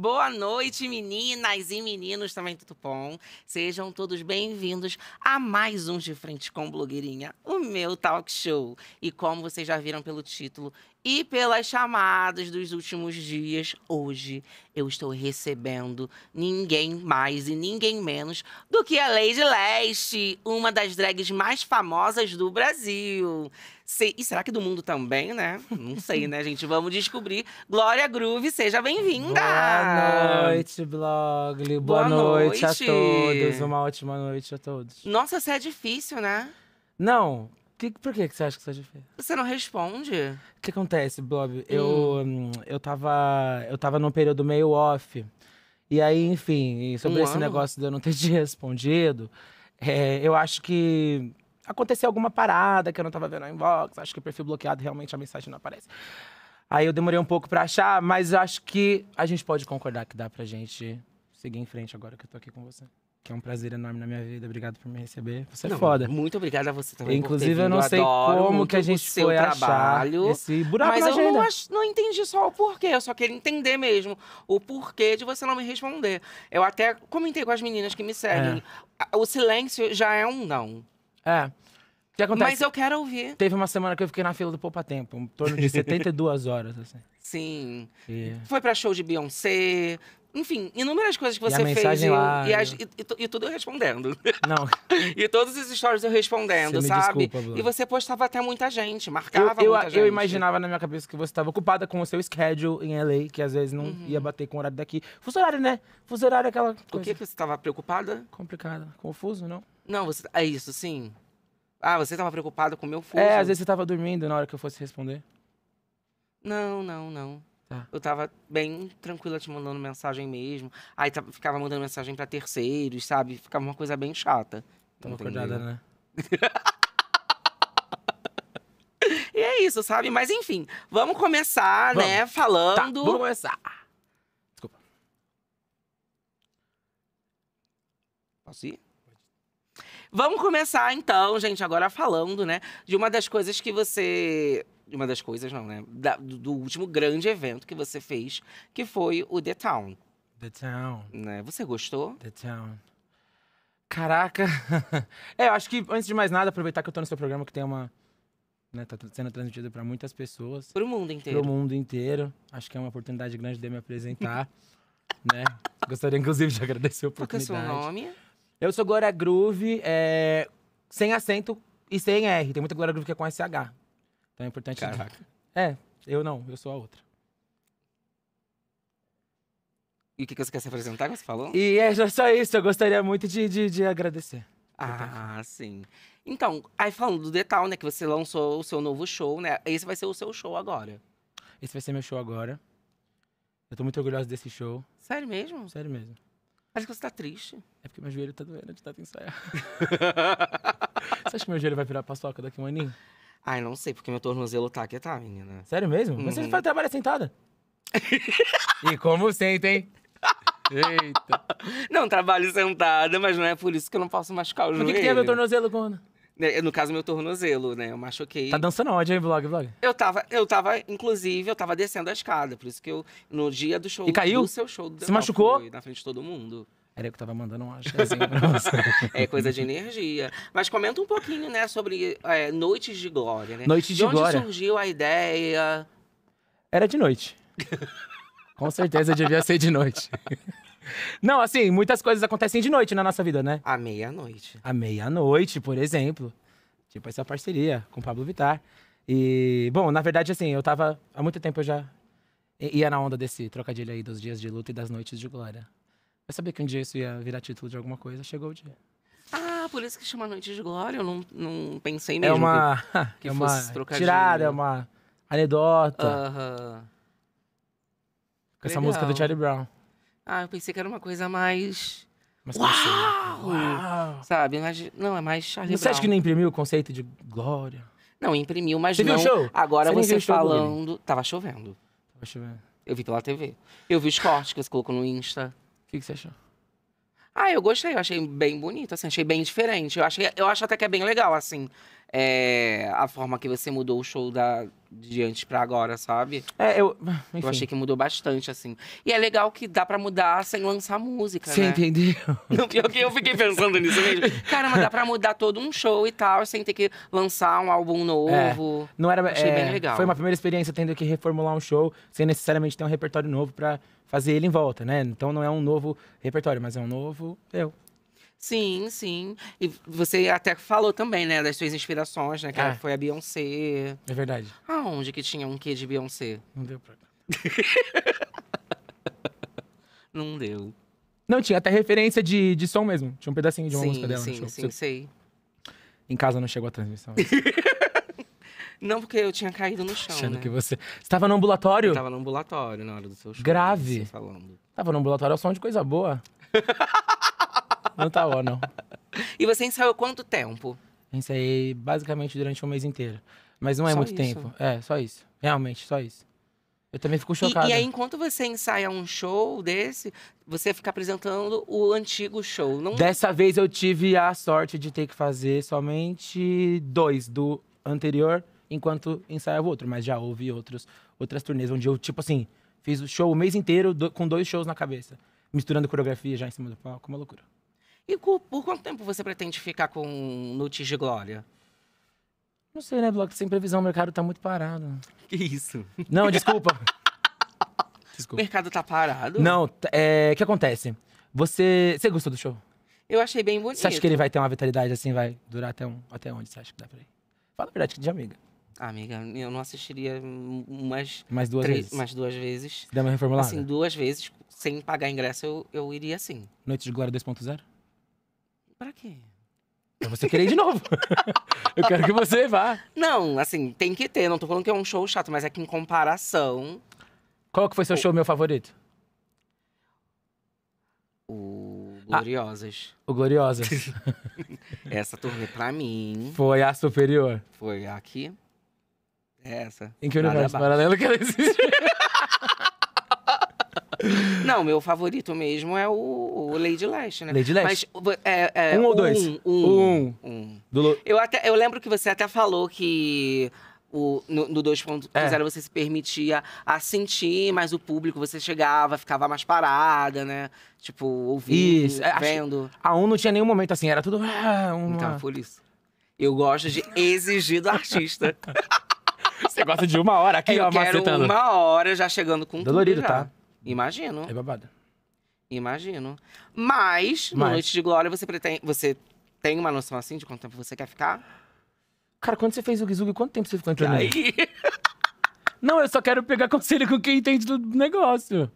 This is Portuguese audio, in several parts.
Boa noite, meninas e meninos também, tudo bom? Sejam todos bem-vindos a mais um De Frente com Blogueirinha, o meu talk show. E como vocês já viram pelo título e pelas chamadas dos últimos dias, hoje eu estou recebendo ninguém mais e ninguém menos do que a Lady Leste, uma das drags mais famosas do Brasil. E será que do mundo também, né? Não sei, né, gente? Vamos descobrir. Glória Groove, seja bem-vinda! Boa noite, blog. Boa, Boa noite. noite. a todos. Uma ótima noite a todos. Nossa, você é difícil, né? Não. Que, por que você acha que isso é difícil? Você não responde. O que acontece, Blob? Hum. Eu, hum, eu, tava, eu tava num período meio off. E aí, enfim, sobre um esse ano? negócio de eu não ter te respondido, é, eu acho que aconteceu alguma parada que eu não tava vendo a inbox, acho que o perfil bloqueado realmente a mensagem não aparece. Aí eu demorei um pouco para achar, mas acho que a gente pode concordar que dá pra gente seguir em frente agora que eu tô aqui com você. Que é um prazer enorme na minha vida. Obrigado por me receber. Você é não, é foda. Muito obrigada a você também. Inclusive, eu não sei Adoro como que a gente foi trabalho, achar esse buraco Mas eu não, não, entendi só o porquê. Eu só queria entender mesmo o porquê de você não me responder. Eu até comentei com as meninas que me seguem. É. O silêncio já é um não. É. O que acontece? Mas eu quero ouvir. Teve uma semana que eu fiquei na fila do Poupa Tempo, em torno de 72 horas, assim. Sim. E... Foi pra show de Beyoncé. Enfim, inúmeras coisas que você e fez. Lá, e, as, e, e, tudo eu respondendo. Não. e todos os stories eu respondendo, sabe? Desculpa, e você postava até muita gente, marcava eu, eu, muita gente. Eu imaginava na minha cabeça que você estava ocupada com o seu schedule em LA, que às vezes não uhum. ia bater com o horário daqui. Fuso horário, né? Fuso horário é aquela. Coisa. O que, que você estava preocupada? Complicada. Confuso, não? Não, você. É isso, sim. Ah, você tava preocupado com o meu fuso. É, às vezes você tava dormindo na hora que eu fosse responder. Não, não, não. Tá. Eu tava bem tranquila te mandando mensagem mesmo. Aí ficava mandando mensagem para terceiros, sabe? Ficava uma coisa bem chata. Tava acordada, né? e é isso, sabe? Mas enfim, vamos começar, vamos. né? Tá, falando. Tá, vamos começar. Desculpa. Posso ir? Vamos começar então, gente, agora falando, né, de uma das coisas que você uma das coisas não, né, da, do último grande evento que você fez, que foi o The Town. The Town. Né? Você gostou? The Town. Caraca. é, eu acho que antes de mais nada, aproveitar que eu tô no seu programa que tem uma né, tá sendo transmitido para muitas pessoas. Para o mundo inteiro. Para o mundo inteiro. Acho que é uma oportunidade grande de me apresentar, né? Gostaria, inclusive, de agradecer a oportunidade. Qual é o seu nome? Eu sou Glória Groove, é, sem acento e sem R. Tem muita Glória Groove que é com SH. Então é importante. Caraca. É, eu não, eu sou a outra. E o que, que você quer se apresentar, que você falou? E é só isso, eu gostaria muito de, de, de agradecer. Ah, sim. Então, aí falando do Detal, né, que você lançou o seu novo show, né? Esse vai ser o seu show agora. Esse vai ser meu show agora. Eu tô muito orgulhosa desse show. Sério mesmo? Sério mesmo. Parece que você tá triste. É porque meu joelho tá doendo de tanto ensaiar. você acha que meu joelho vai virar paçoca daqui a um aninho? Ai, não sei, porque meu tornozelo tá aqui, tá, menina. Sério mesmo? Uhum. Mas você uhum. faz trabalho sentada. e como senta, hein? Eita. Não trabalho sentada, mas não é por isso que eu não posso machucar o joelho. Por que, que tem meu tornozelo, Gona? Né, no caso, meu tornozelo, né? Eu machuquei. Tá dançando onde, hein, vlog, vlog? Eu tava, eu tava, inclusive, eu tava descendo a escada. Por isso que eu, no dia do show. E caiu? Do seu show do Se machucou? Fui, na frente de todo mundo. Era eu que tava mandando um chazinho pra você. é coisa de energia. Mas comenta um pouquinho, né, sobre é, Noites de Glória, né? Noites de, de onde Glória. onde surgiu a ideia? Era de noite. Com certeza devia ser de noite. Não, assim, muitas coisas acontecem de noite na nossa vida, né? À meia-noite. À meia-noite, por exemplo. Tipo essa parceria com o Pablo Vittar. E, bom, na verdade, assim, eu tava. Há muito tempo eu já ia na onda desse trocadilho aí dos dias de luta e das noites de glória. Eu sabia que um dia isso ia virar título de alguma coisa, chegou o dia. Ah, por isso que chama Noite de Glória, eu não, não pensei é mesmo. É uma, que, é que é uma tirada, é uma anedota. Uh -huh. Com essa música do Charlie Brown. Ah, eu pensei que era uma coisa mais. Mas uau! uau! Sabe? Mas, não, é mais Charlie Você Brown. acha que não imprimiu o conceito de glória? Não, imprimiu, mas você não. Viu o show? Agora você, você falando. Tava chovendo. Tava chovendo. Eu vi pela TV. Eu vi os cortes que você colocou no Insta. O que, que você achou? Ah, eu gostei, eu achei bem bonito, assim, achei bem diferente. Eu, achei, eu acho até que é bem legal, assim é, a forma que você mudou o show da, de antes pra agora, sabe? É, eu. Enfim. Eu achei que mudou bastante, assim. E é legal que dá pra mudar sem lançar música. Você né? entendeu? Não, pior eu fiquei pensando nisso mesmo. Caramba, dá pra mudar todo um show e tal, sem ter que lançar um álbum é, novo. É, não era. Achei é, bem legal. Foi uma primeira experiência tendo que reformular um show sem necessariamente ter um repertório novo pra fazer ele em volta, né? Então não é um novo repertório, mas é um novo eu. Sim, sim. E você até falou também, né, das suas inspirações, né? Que É. foi a Beyoncé. É verdade. Aonde que tinha um quê de Beyoncé? Não deu pra. Não deu. Não, tinha até referência de, de som mesmo. Tinha um pedacinho de uma música sim, dela. no sim, show. sim, sei. Em casa não chegou a transmissão. Né? Não, porque eu tinha caído no chão, achando né? que você. Você tava no ambulatório? Eu tava no ambulatório na hora do seu show. Né, Grave. Falando. Tava no ambulatório, é o som de coisa boa. Não tá bom, não. E você ensaiou quanto tempo? Ensaiei basicamente durante um mês inteiro. Mas não é só muito isso. tempo. É, só isso. Realmente, só isso. Eu também fico chocado. E, e, aí, enquanto você ensaia um show desse, você fica apresentando o antigo show. Não... Dessa vez eu tive a sorte de ter que fazer somente dois do anterior, enquanto ensaiava outro. Mas já houve outros, outras turnês onde eu, tipo assim, fiz o show o mês inteiro do, com dois shows na cabeça. Misturando coreografia já em cima do palco, uma loucura. E por, por quanto tempo você pretende ficar com Nutis de Glória? Não sei, né, Bloco? Sem previsão, o mercado tá muito parado. Que isso? Não, desculpa. desculpa. O mercado tá parado? Não, é. O que acontece? Você. Você gostou do show? Eu achei bem bonito. Você acha que ele vai ter uma vitalidade assim, vai durar até, um, até onde? Você acha que dá pra ir? Fala a verdade, de amiga. amiga, eu não assistiria mais. Mais duas três, vezes. Mais duas vezes. Dá uma reformulada? Assim, duas vezes. Sem pagar ingresso, eu, eu iria sim. Noite de Glória 2.0? Pra quê? Pra você querer ir de novo. eu quero que você vá. Não, assim, tem que ter. Não tô falando que é um show chato, mas é que em comparação. Qual que foi seu o... show meu favorito? O ah, Gloriosas. Ah, o Gloriosas. Essa turnê pra mim. Foi a superior. Foi aqui. É essa. Em que universo paralelo que ela existe? Não, meu favorito mesmo é o, o Lady Lash, né? Lady Lash. Mas, é, é, um ou dois? Um. Um. um. Do... Eu, até, eu lembro que você até falou que o, no, no 2.0 é. você se permitia a sentir mas o público, você chegava, ficava mais parada, né? Tipo, ouvindo, isso. É, vendo. A um não tinha nenhum momento assim, era tudo. Ah, uma... Então, é por isso. Eu gosto de exigir do artista. você gosta de uma hora aqui, eu ó, quero macetando. Uma hora já chegando com Dolorido, tudo. Dolorido, tá? Imagino. É babado. Imagino. Mas, Mas... Noite de Glória, você, pretende, você tem uma noção assim de quanto tempo você quer ficar? Cara, quando você fez o Gizugi, quanto tempo você ficou entrando aí? Não, eu só quero pegar conselho com quem entende do negócio.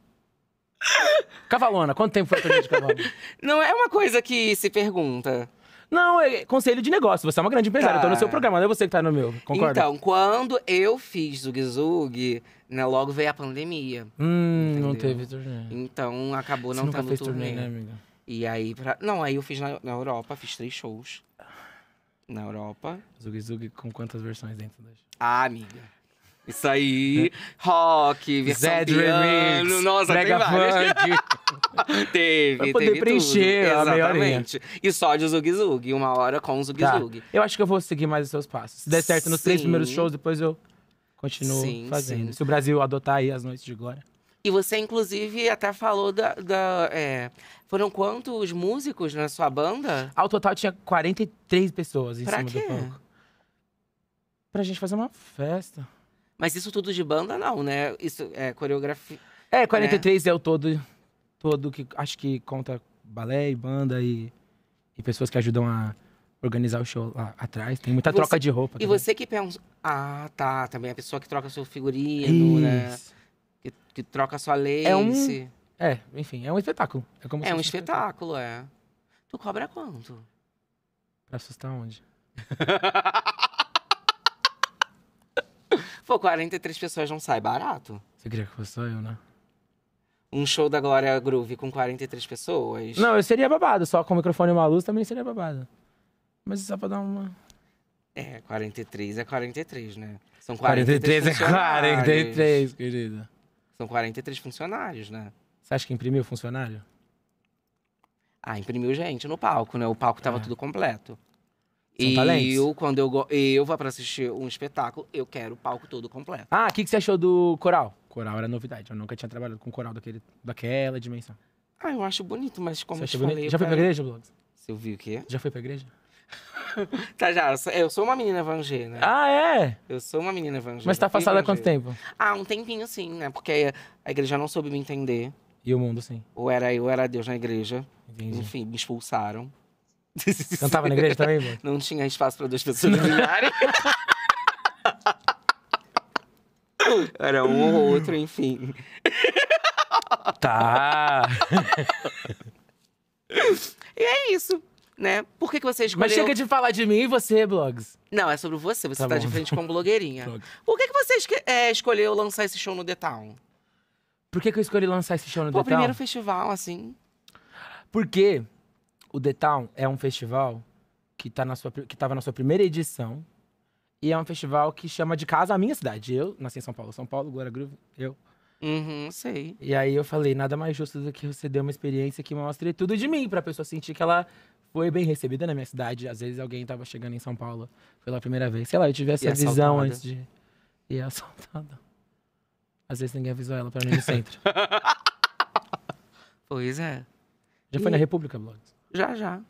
Cavalona, quanto tempo foi a de cavalo? Não é uma coisa que se pergunta. Não, é conselho de negócio. Você é uma grande empresária, tá. eu tô no tá. seu programa, não é você que tá no meu. Concorda? Então, quando eu fiz Zug Zug, né, logo veio a pandemia. Hum, entendeu? não teve turnê. Então, acabou você não tendo turnê. turnê. né, amiga? E aí, pra... não, aí eu fiz na, na Europa, fiz três shows na Europa. Zug Zug com quantas versões dentro das? Ah, amiga. Isso aí, é. rock, versão Zed nossa, Mega tem várias. teve, pra poder preencher a Exatamente. E só de Zug Zug, uma hora com Zug tá. Zug. Eu acho que eu vou seguir mais os seus passos. Se der certo nos Sim. três primeiros shows, depois eu continuo sim, fazendo. Sim. Se o Brasil adotar aí as noites de glória. E você, inclusive, até falou da. da é, foram quantos músicos na sua banda? Ao total tinha 43 pessoas em pra cima quê? do palco. Pra gente fazer uma festa. Mas isso tudo de banda, não, né? Isso é coreografia. É, 43 né? é o todo. Todo que acho que conta balé e banda e, e pessoas que ajudam a organizar o show lá atrás. Tem muita você, troca de roupa. Também. E você que pensa. Ah, tá. Também a pessoa que troca seu figurino, né? Que, que, troca sua lace. É, um, é, enfim, é um espetáculo. É, como é um espetáculo, espetáculo, é. Tu cobra quanto? Pra assustar onde? Pô, 43 pessoas não sai barato. Você queria que fosse só eu, né? Um show da Glória Groove com 43 pessoas. Não, eu seria babado, só com o microfone e uma luz também seria babado. Mas só pra dar uma. É, 43 é 43, né? São 43, 43 é 43, querida. São 43 funcionários, né? Você acha que imprimiu funcionário? Ah, imprimiu gente no palco, né? O palco tava é. tudo completo. São e talentos. eu, quando eu, eu vou pra assistir um espetáculo, eu quero o palco todo completo. Ah, o que, que você achou do coral? Coral era novidade, eu nunca tinha trabalhado com coral daquele, daquela dimensão. Ah, eu acho bonito, mas como você eu te falei... Já foi pra é, igreja, Blogs? Você ouviu o quê? Já foi pra igreja? tá, já. Eu sou uma menina evangélica. Ah, é? Eu sou uma menina evangélica. Mas tá afastada há quanto tempo? Ah, um tempinho sim, né? Porque a igreja não soube me entender. E o mundo sim? Ou era eu, ou era Deus na igreja. Entendi. Enfim, me expulsaram. Cantava na igreja também, mano? Não tinha espaço para duas pessoas brilharem. Era um ou outro, enfim. Tá. e é isso, né? Por que, que você escolheu... Mas chega de falar de mim e você, Blogs. Não, é sobre você. Você tá, tá de frente com blogueirinha. Por que, que você esque... é, escolheu lançar esse show no The Town? Por que, que eu escolhi lançar esse show no Pô, The Town? o primeiro festival, assim. Porque o The Town é um festival que tá na sua, que tava na sua primeira edição. E é um festival que chama de casa a minha cidade. Eu nasci em São Paulo. São Paulo, Glória Groove, eu. Uhum, sei. E aí eu falei, nada mais justo do que você dê uma experiência que mostre tudo de mim, pra pessoa sentir que ela foi bem recebida na minha cidade. Às vezes alguém tava chegando em São Paulo pela primeira vez. Sei lá, eu tive essa e é visão antes de... E é assaltada. Às vezes ninguém avisou ela pra mim no centro. pois é. Já e... foi na República, Blogs? Já, já.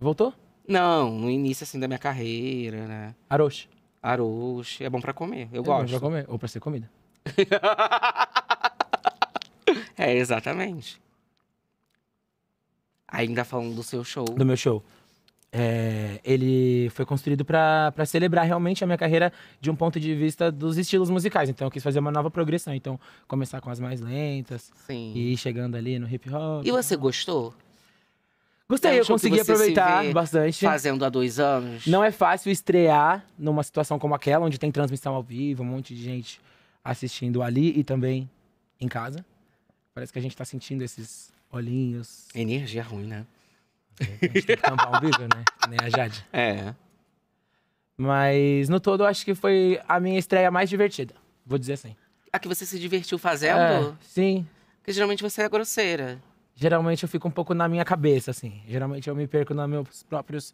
Voltou? Não, no início assim da minha carreira, né? Aroche. Aroche. É bom pra comer. Eu é gosto. Bom pra comer. Ou pra ser comida. é, exatamente. Ainda falando do seu show. Do meu show. É, ele foi construído para celebrar realmente a minha carreira de um ponto de vista dos estilos musicais. Então eu quis fazer uma nova progressão. Então começar com as mais lentas Sim. e ir chegando ali no hip hop. E você gostou? Gostei, é eu consegui aproveitar bastante. Fazendo há dois anos. Não é fácil estrear numa situação como aquela, onde tem transmissão ao vivo, um monte de gente assistindo ali e também em casa. Parece que a gente tá sentindo esses olhinhos. Energia ruim, né? É, a gente tem que tampar o vivo, né? Nem a Jade. É. Mas no todo, eu acho que foi a minha estreia mais divertida. Vou dizer assim. A que você se divertiu fazendo? É, sim. Porque geralmente você é grosseira geralmente eu fico um pouco na minha cabeça, assim. Geralmente eu me perco nos meus próprios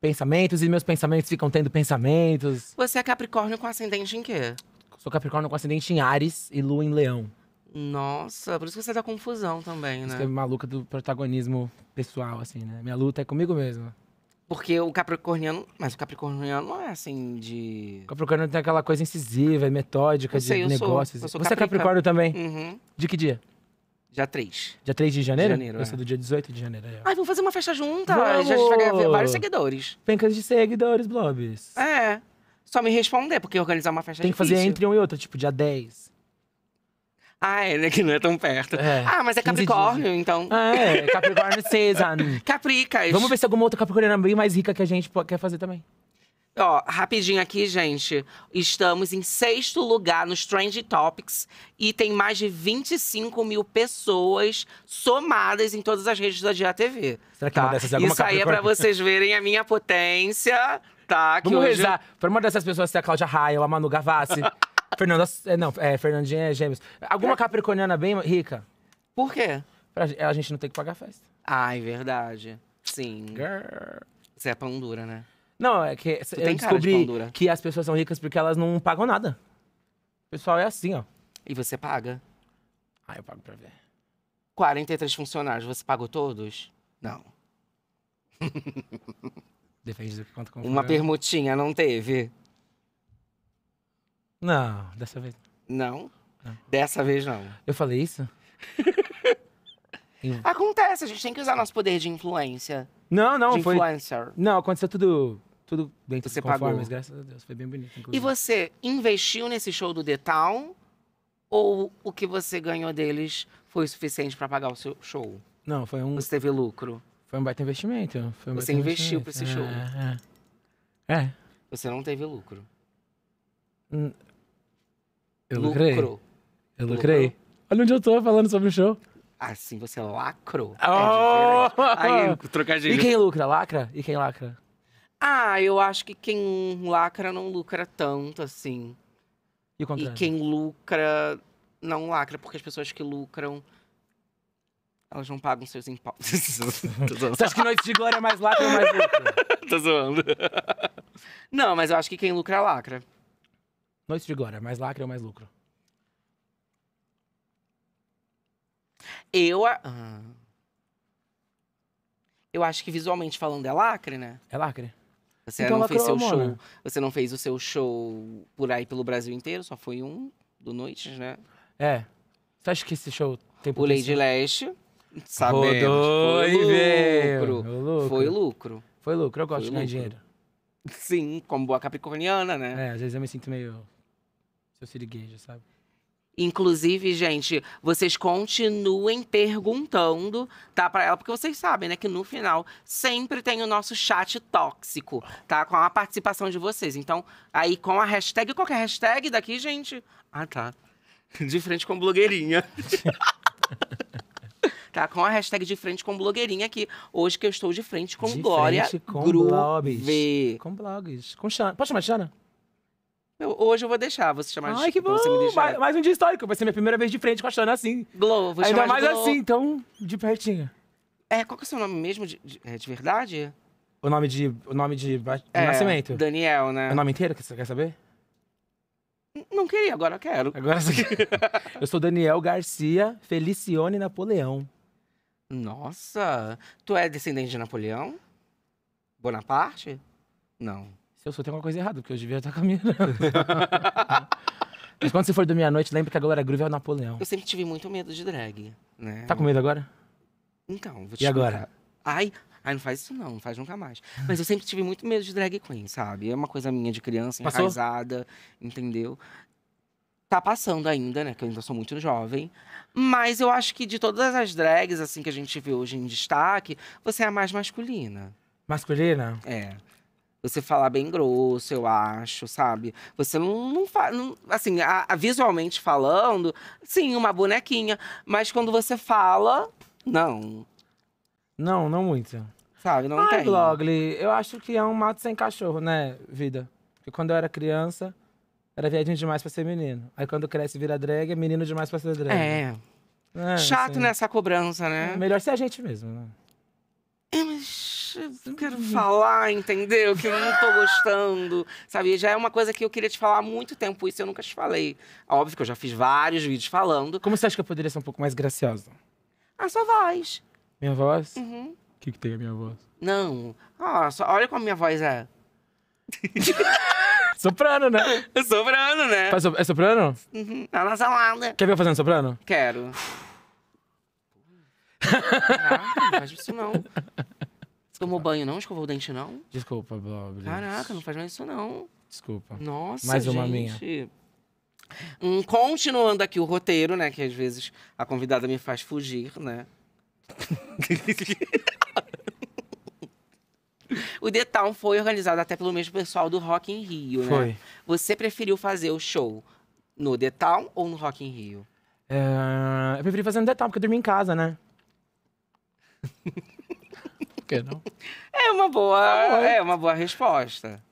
pensamentos e meus pensamentos ficam tendo pensamentos. Você é Capricórnio com ascendente em quê? Sou Capricórnio com ascendente em Ares e Lua em Leão. Nossa, por isso que você dá confusão também, né? Você é maluca do protagonismo pessoal, assim, né? Minha luta é comigo mesmo. Porque o capricorniano. Mas o capricorniano não é assim de. O capricorniano tem aquela coisa incisiva, metódica, sei, de negócios. Sou, sou você é capricórnio também? Uhum. De que dia? Dia 3. Dia 3 de janeiro? De janeiro, Eu é. sou do dia 18 de janeiro. É. Ai, vamos fazer uma festa junta. Vamos. a gente vai ganhar vários seguidores. Pencas de seguidores, Blobs. É. Só me responder, porque organizar uma festa é Tem que fazer entre um e outro, tipo, dia 10. Ah, é, né? Que não é tão perto. É, ah, mas é Capricórnio, então. Ah, é, Capricórnio César. Capricas. Vamos ver se alguma outra Capricorniana bem mais rica que a gente quer fazer também. Ó, rapidinho aqui, gente. Estamos em sexto lugar nos Trend Topics e tem mais de 25 mil pessoas somadas em todas as redes da Dia TV Será que é tá? uma dessas é alguma Isso aí é pra vocês verem a minha potência, tá? Que Vamos hoje... rezar pra uma dessas pessoas ser a Cláudia Raia ou a Manu Gavassi. Fernanda… Eh, não, é, Fernandinha é gêmeos. Alguma é. capricorniana bem rica? Por quê? Pra a gente não ter que pagar festa. Ai, verdade. Sim. Girl. Você é pão dura, né? Não, é que tu eu descobri de que as pessoas são ricas porque elas não pagam nada. O pessoal é assim, ó. E você paga? Ah, eu pago pra ver. 43 funcionários, você pagou todos? Não. Depende do que conta. comprou. Uma permutinha não teve? Não, dessa vez. Não? não. Dessa vez não. Eu falei isso? Acontece, a gente tem que usar nosso poder de influência. Não, não, de foi. Influencer. Não, aconteceu tudo tudo bem Você pagou. Mas graças a Deus, foi bem bonito. Inclusive. E você investiu nesse show do Detal? Ou o que você ganhou deles foi o suficiente para pagar o seu show? Não, foi um. Você teve lucro? Foi um baita investimento. Um baita você investiu para esse é, show. É, é. é. Você não teve lucro. Hum. Eu lucrei. Lucro. Eu lucrei. Lucro. Olha onde eu tô falando sobre o show. Assim, você lacrou. É oh! É Aí, E quem lucra? Lacra? E quem lacra? Ah, eu acho que quem lacra não lucra tanto, assim. E, o e quem lucra não lacra, porque as pessoas que lucram, elas não pagam seus impostos. Você acha que Noites de Glória é mais lacra ou mais lucro? Tô zoando. Não, mas eu acho que quem lucra, lacra. Noites de Glória, mais lacra ou mais lucro? Eu. a- ah. Eu acho que visualmente falando é lacre, né? É lacre? Você então, não fez seu show. Né? Você não fez o seu show por aí pelo Brasil inteiro, só foi um do Noites, né? É. Você acha que esse show tem O Lady Leste. sabemos. Rodou foi e lucro. lucro. Foi lucro. Foi lucro, eu gosto de ganhar dinheiro. Sim, como boa capricorniana, né? É, às vezes eu me sinto meio seu siriguejo, sabe? Inclusive, gente, vocês continuem perguntando, tá, para ela, porque vocês sabem, né, que no final sempre tem o nosso chat tóxico, tá, com a participação de vocês. Então, aí com a hashtag, qualquer é hashtag daqui, gente. Ah, tá. De frente com blogueirinha. tá? Com a hashtag de frente com blogueirinha aqui. Hoje que eu estou de frente com de Glória frente com Gru blogs. V. Com blogs. Com Xana. Pode chamar de Xana? hoje eu vou deixar você chamar Ai, de que bom! Você Mais, mais, um dia histórico, vai ser minha primeira vez de frente com a Xana assim. Glow, vou Ainda mais assim, então, de pertinho. É, qual que é o seu nome mesmo de, de, é, de verdade? O nome de. O nome de, de é, nascimento. Daniel, né? É o nome inteiro que você quer saber? Não queria, agora eu quero. Agora você quer. eu sou Daniel Garcia Felicione Napoleão. Nossa! Tu é descendente de Napoleão? Bonaparte? Não. Eu só tenho alguma coisa errada, porque eu devia estar caminhando. Mas quando você for dormir à noite, lembre que a Glória Groove é o Napoleão. Eu sempre tive muito medo de drag, né? Tá com medo agora? Então, vou te E agora? Ai, ai, não faz isso não, não faz nunca mais. Mas eu sempre tive muito medo de drag queen, sabe? É uma coisa minha de criança, Passou? enraizada, entendeu? Tá passando ainda, né? Que eu ainda sou muito jovem. Mas eu acho que de todas as drags, assim, que a gente vê hoje em destaque, você é a mais masculina. Masculina? É. Você falar bem grosso, eu acho, sabe? Você não, não Assim, a, a, visualmente falando, sim, uma bonequinha. Mas quando você fala, não. Não, não muito. Sabe, não Ai, tem. Blogly, eu acho que é um mato sem cachorro, né, vida? Porque quando eu era criança, era viadinho demais pra ser menino. Aí quando cresce vira drag, é menino demais pra ser drag. É. é Chato assim. nessa cobrança, né? Melhor ser a gente mesmo, né? É, mas eu quero hum. falar, entendeu? Que eu não tô gostando, sabe? Já é uma coisa que eu queria te falar há muito tempo, isso eu nunca te falei. Óbvio que eu já fiz vários vídeos falando. Como você acha que eu poderia ser um pouco mais graciosa? A sua voz. Minha voz? Uhum. O que, que tem a minha voz? Não. só, olha como a minha voz é. soprano, né? soprano, né? É soprano? Uhum. Tá na salada. Quer ver eu fazendo soprano? Quero. Caraca, não faz isso não. Você tomou banho não? Escovou o dente não? Desculpa, Bob. Caraca, não faz mais isso não. Desculpa. Nossa, Mais uma gente. minha. Hum, continuando aqui o roteiro, né? Que às vezes a convidada me faz fugir, né? o The Town foi organizado até pelo mesmo pessoal do Rock in Rio, né? Foi. Você preferiu fazer o show no The Town ou no Rock in Rio? É, eu preferi fazer no Town, porque eu dormi em casa, né? Por que não? É uma boa, tá é. é uma boa resposta.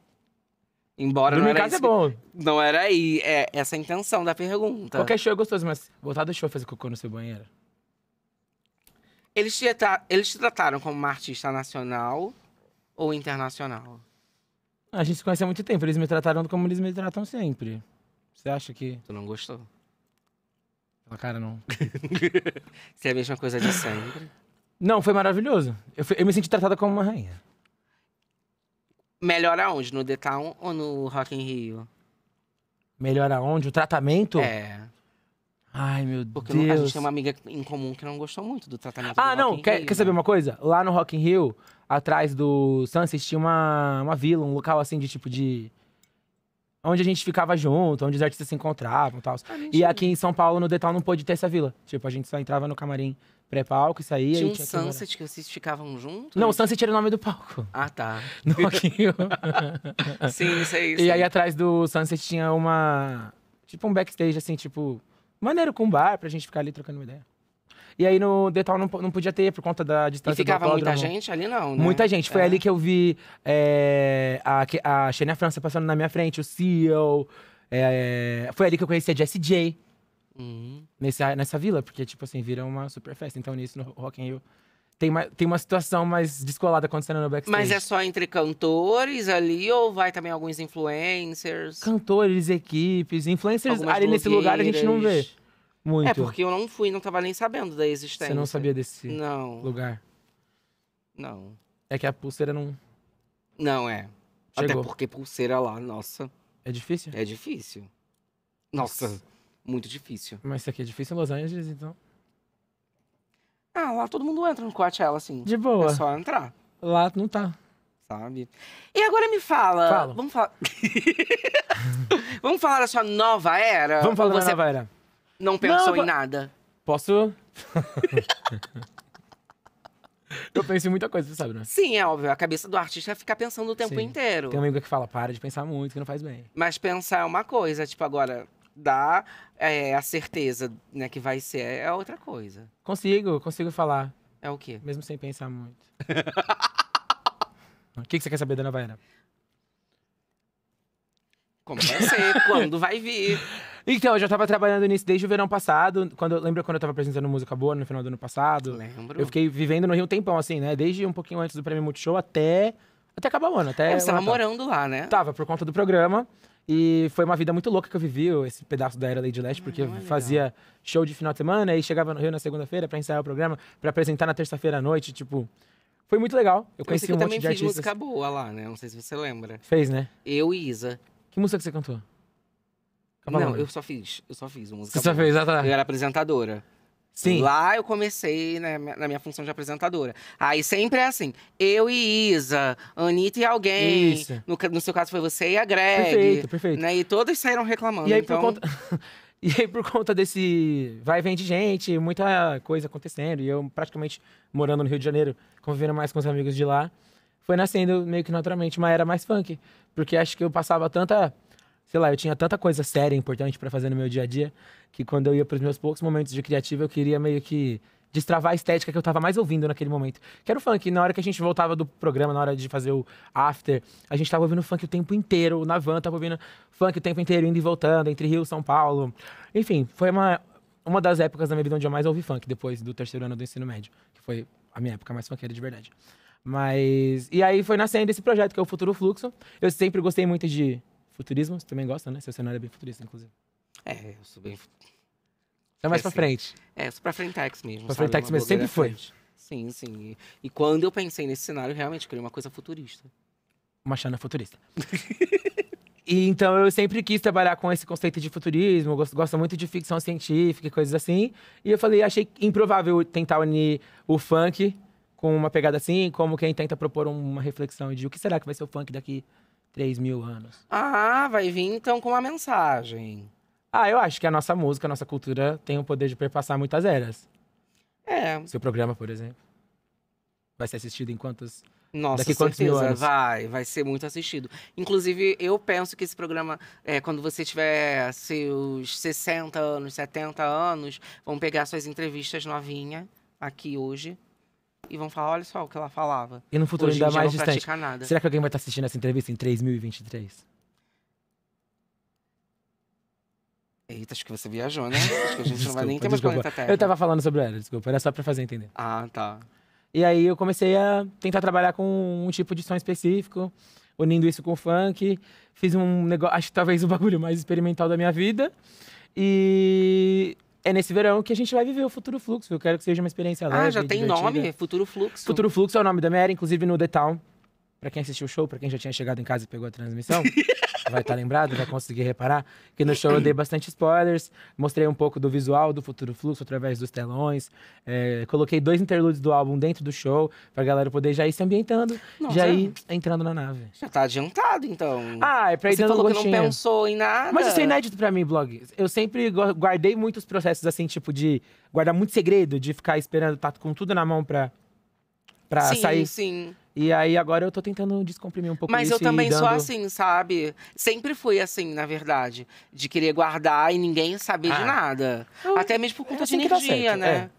Embora Dormir não em era casa é isso, é bom. Não era aí, é essa a intenção da pergunta. Qualquer show é gostoso, mas voltar do show fazer cocô no seu banheiro. Eles te, eles te trataram como uma artista nacional ou internacional? A gente se conhece há muito tempo. Eles me trataram como eles me tratam sempre. Você acha que. Tu não gostou? Pela cara, não. Se é a mesma coisa de sempre. Não, foi maravilhoso. Eu, fui- eu me senti tratada como uma rainha. Melhor aonde? No The Town ou no Rock in Rio? Melhor aonde? O tratamento? É. Ai, meu Porque a gente tem uma amiga em comum que não gostou muito do tratamento Ah, do Rock não, in quer, Rio, quer saber né? uma coisa? Lá no Rock in Rio, atrás do Sunset, tinha uma, uma vila, um local assim de tipo de onde a gente ficava junto, onde os artistas se encontravam e tal. e aqui em São Paulo, no Detal, não pôde ter essa vila. Tipo, a gente só entrava no camarim pré-palco e saía. Tinha um tinha Sunset que vocês ficavam juntos? Não, o Sunset era o nome do palco. Ah, tá. No Roquinho. sim, isso aí. E aí atrás do Sunset tinha uma... Tipo um backstage, assim, tipo... Maneiro com um bar pra gente ficar ali trocando uma ideia. E aí no Detal não, não podia ter, por conta da distância E ficava do muita gente ali, não, né? Muita gente. Foi é. ali que eu vi é, a, a Xenia França passando na minha frente, o Seal. É, foi ali que eu conheci a Jessie J. Uhum. Nessa, nessa vila, porque, tipo assim, vira uma super festa. Então, nisso, no Rock and Rio, tem uma, tem uma situação mais descolada acontecendo no backstage. Mas é só entre cantores ali ou vai também alguns influencers? Cantores, equipes, influencers Algumas ali blogueiras. nesse lugar a gente não vê. Muito. É, porque eu não fui, não tava nem sabendo da existência. Você não sabia desse não. lugar? Não. É que a pulseira não. Não, é. Chegou. Até porque pulseira lá, nossa. É difícil? É difícil. Nossa, nossa. muito difícil. Mas isso aqui é difícil em Los Angeles, então? Ah, lá todo mundo entra no Coachella, assim. De boa. É só entrar. Lá não tá. Sabe? E agora me fala. Falo. Vamos falar. Vamos falar da sua nova era? Vamos falar você... sua nova era. Não pensou não, em nada. Posso? eu penso em muita coisa, você sabe, né? Sim, é óbvio. A cabeça do artista é fica pensando o tempo Sim. inteiro. Tem um amigo que fala, para de pensar muito, que não faz bem. Mas pensar é uma coisa, tipo, agora, dá é, a certeza né, que vai ser é outra coisa. Consigo, consigo falar. É o quê? Mesmo sem pensar muito. o que, que você quer saber da Nova Era? Como vai ser? quando vai vir? Então, eu já tava trabalhando nisso desde o verão passado. Quando, lembra quando eu tava apresentando música boa no final do ano passado? Lembro. Eu fiquei vivendo no Rio um tempão, assim, né? Desde um pouquinho antes do Prêmio Multishow até. Até acabar o ano. Até é, você tava morando lá, né? Tava, por conta do programa. E foi uma vida muito louca que eu vivi, esse pedaço da Era Lady Leste, porque ah, fazia show de final de semana e chegava no Rio na segunda-feira para ensaiar o programa, para apresentar na terça-feira à noite, tipo. Foi muito legal. Eu conheci eu um monte de artistas. Eu também fiz música boa lá, né? Não sei se você lembra. Fez, né? Eu e Isa. Que música que você cantou? Não, eu só fiz. Eu só fiz música. Você só fez, exatamente. Ah, tá. Eu era apresentadora. Sim. Lá eu comecei né, na minha função de apresentadora. Aí sempre é assim, eu e Isa, Anitta e alguém. Isso. No, no seu caso foi você e a Greg. Perfeito, perfeito. Né, e todos saíram reclamando. E aí, então... por, conta... e aí por conta desse vai e vem de gente, muita coisa acontecendo. E eu praticamente morando no Rio de Janeiro, convivendo mais com os amigos de lá. Foi nascendo meio que naturalmente uma era mais funk. Porque acho que eu passava tanta sei lá, eu tinha tanta coisa séria e importante para fazer no meu dia a dia que quando eu ia para os meus poucos momentos de criativa eu queria meio que destravar a estética que eu tava mais ouvindo naquele momento. Que era o funk. Na hora que a gente voltava do programa, na hora de fazer o after, a gente tava ouvindo funk o tempo inteiro, na van, tava ouvindo funk o tempo inteiro, indo e voltando, entre Rio e São Paulo. Enfim, foi uma, uma das épocas da minha vida onde eu mais ouvi funk, depois do terceiro ano do ensino médio, que foi a minha época mais funkeira de verdade. Mas. E aí foi nascendo esse projeto, que é o Futuro Fluxo. Eu sempre gostei muito de Futurismo, você também gosta, né? Seu cenário é bem futurista, inclusive. É, eu sou bem. É mais é, pra sim. frente. É, eu sou pra frentex mesmo. Pra frentex mesmo, sempre foi. Sim, sim. E, quando eu pensei nesse cenário, realmente queria uma coisa futurista. Uma chana futurista. e então eu sempre quis trabalhar com esse conceito de futurismo, gosto, gosto muito de ficção científica e coisas assim. E eu falei, achei improvável tentar unir o funk com uma pegada assim, como quem tenta propor uma reflexão de o que será que vai ser o funk daqui 3 mil anos. Ah, vai vir então com uma mensagem. Ah, eu acho que a nossa música, a nossa cultura tem o poder de perpassar muitas eras. É. Seu programa, por exemplo. Vai ser assistido em quantos. Nossa, Daqui quantos certeza, mil anos? vai, vai ser muito assistido. Inclusive, eu penso que esse programa, é, quando você tiver seus 60 anos, 70 anos, vão pegar suas entrevistas novinha aqui hoje, e vão falar, olha só o que ela falava. E no futuro Hoje ainda mais distante. Nada. Será que alguém vai estar assistindo essa entrevista em 3023? Eita, acho que você viajou, né? Acho que a gente desculpa, não vai nem ter mais planeta Terra. Eu tava falando sobre ela, desculpa. Era só pra fazer entender. Ah, tá. E aí eu comecei a tentar trabalhar com um tipo de som específico, unindo isso com o funk. Fiz um negócio, acho que talvez o bagulho mais experimental da minha vida. E é nesse verão que a gente vai viver o Futuro Fluxo. Eu quero que seja uma experiência ah, leve, Ah, já tem divertida. nome? Futuro Fluxo. Futuro Fluxo é o nome da minha era, inclusive no The Town. Pra quem assistiu o show, pra quem já tinha chegado em casa e pegou a transmissão. vai estar tá lembrado, vai conseguir reparar, que no show eu dei bastante spoilers, mostrei um pouco do visual do Futuro Fluxo através dos telões, é, coloquei dois interludes do álbum dentro do show, pra galera poder já ir se ambientando, Nossa, já ir entrando na nave. Já tá adiantado, então. Ah, é pra ir Você falou gostinho. que não pensou em nada. Mas isso é inédito pra mim, blog. Eu sempre guardei muitos processos, assim, tipo de guardar muito segredo, de ficar esperando, tá com tudo na mão pra, pra sim, sair. Sim, sim. E aí agora eu tô tentando descomprimir um pouco Mas isso eu também dando... sou assim, sabe? Sempre fui assim, na verdade. De querer guardar e ninguém saber ah. de nada. Eu... Até mesmo por é conta é assim de energia, né? É.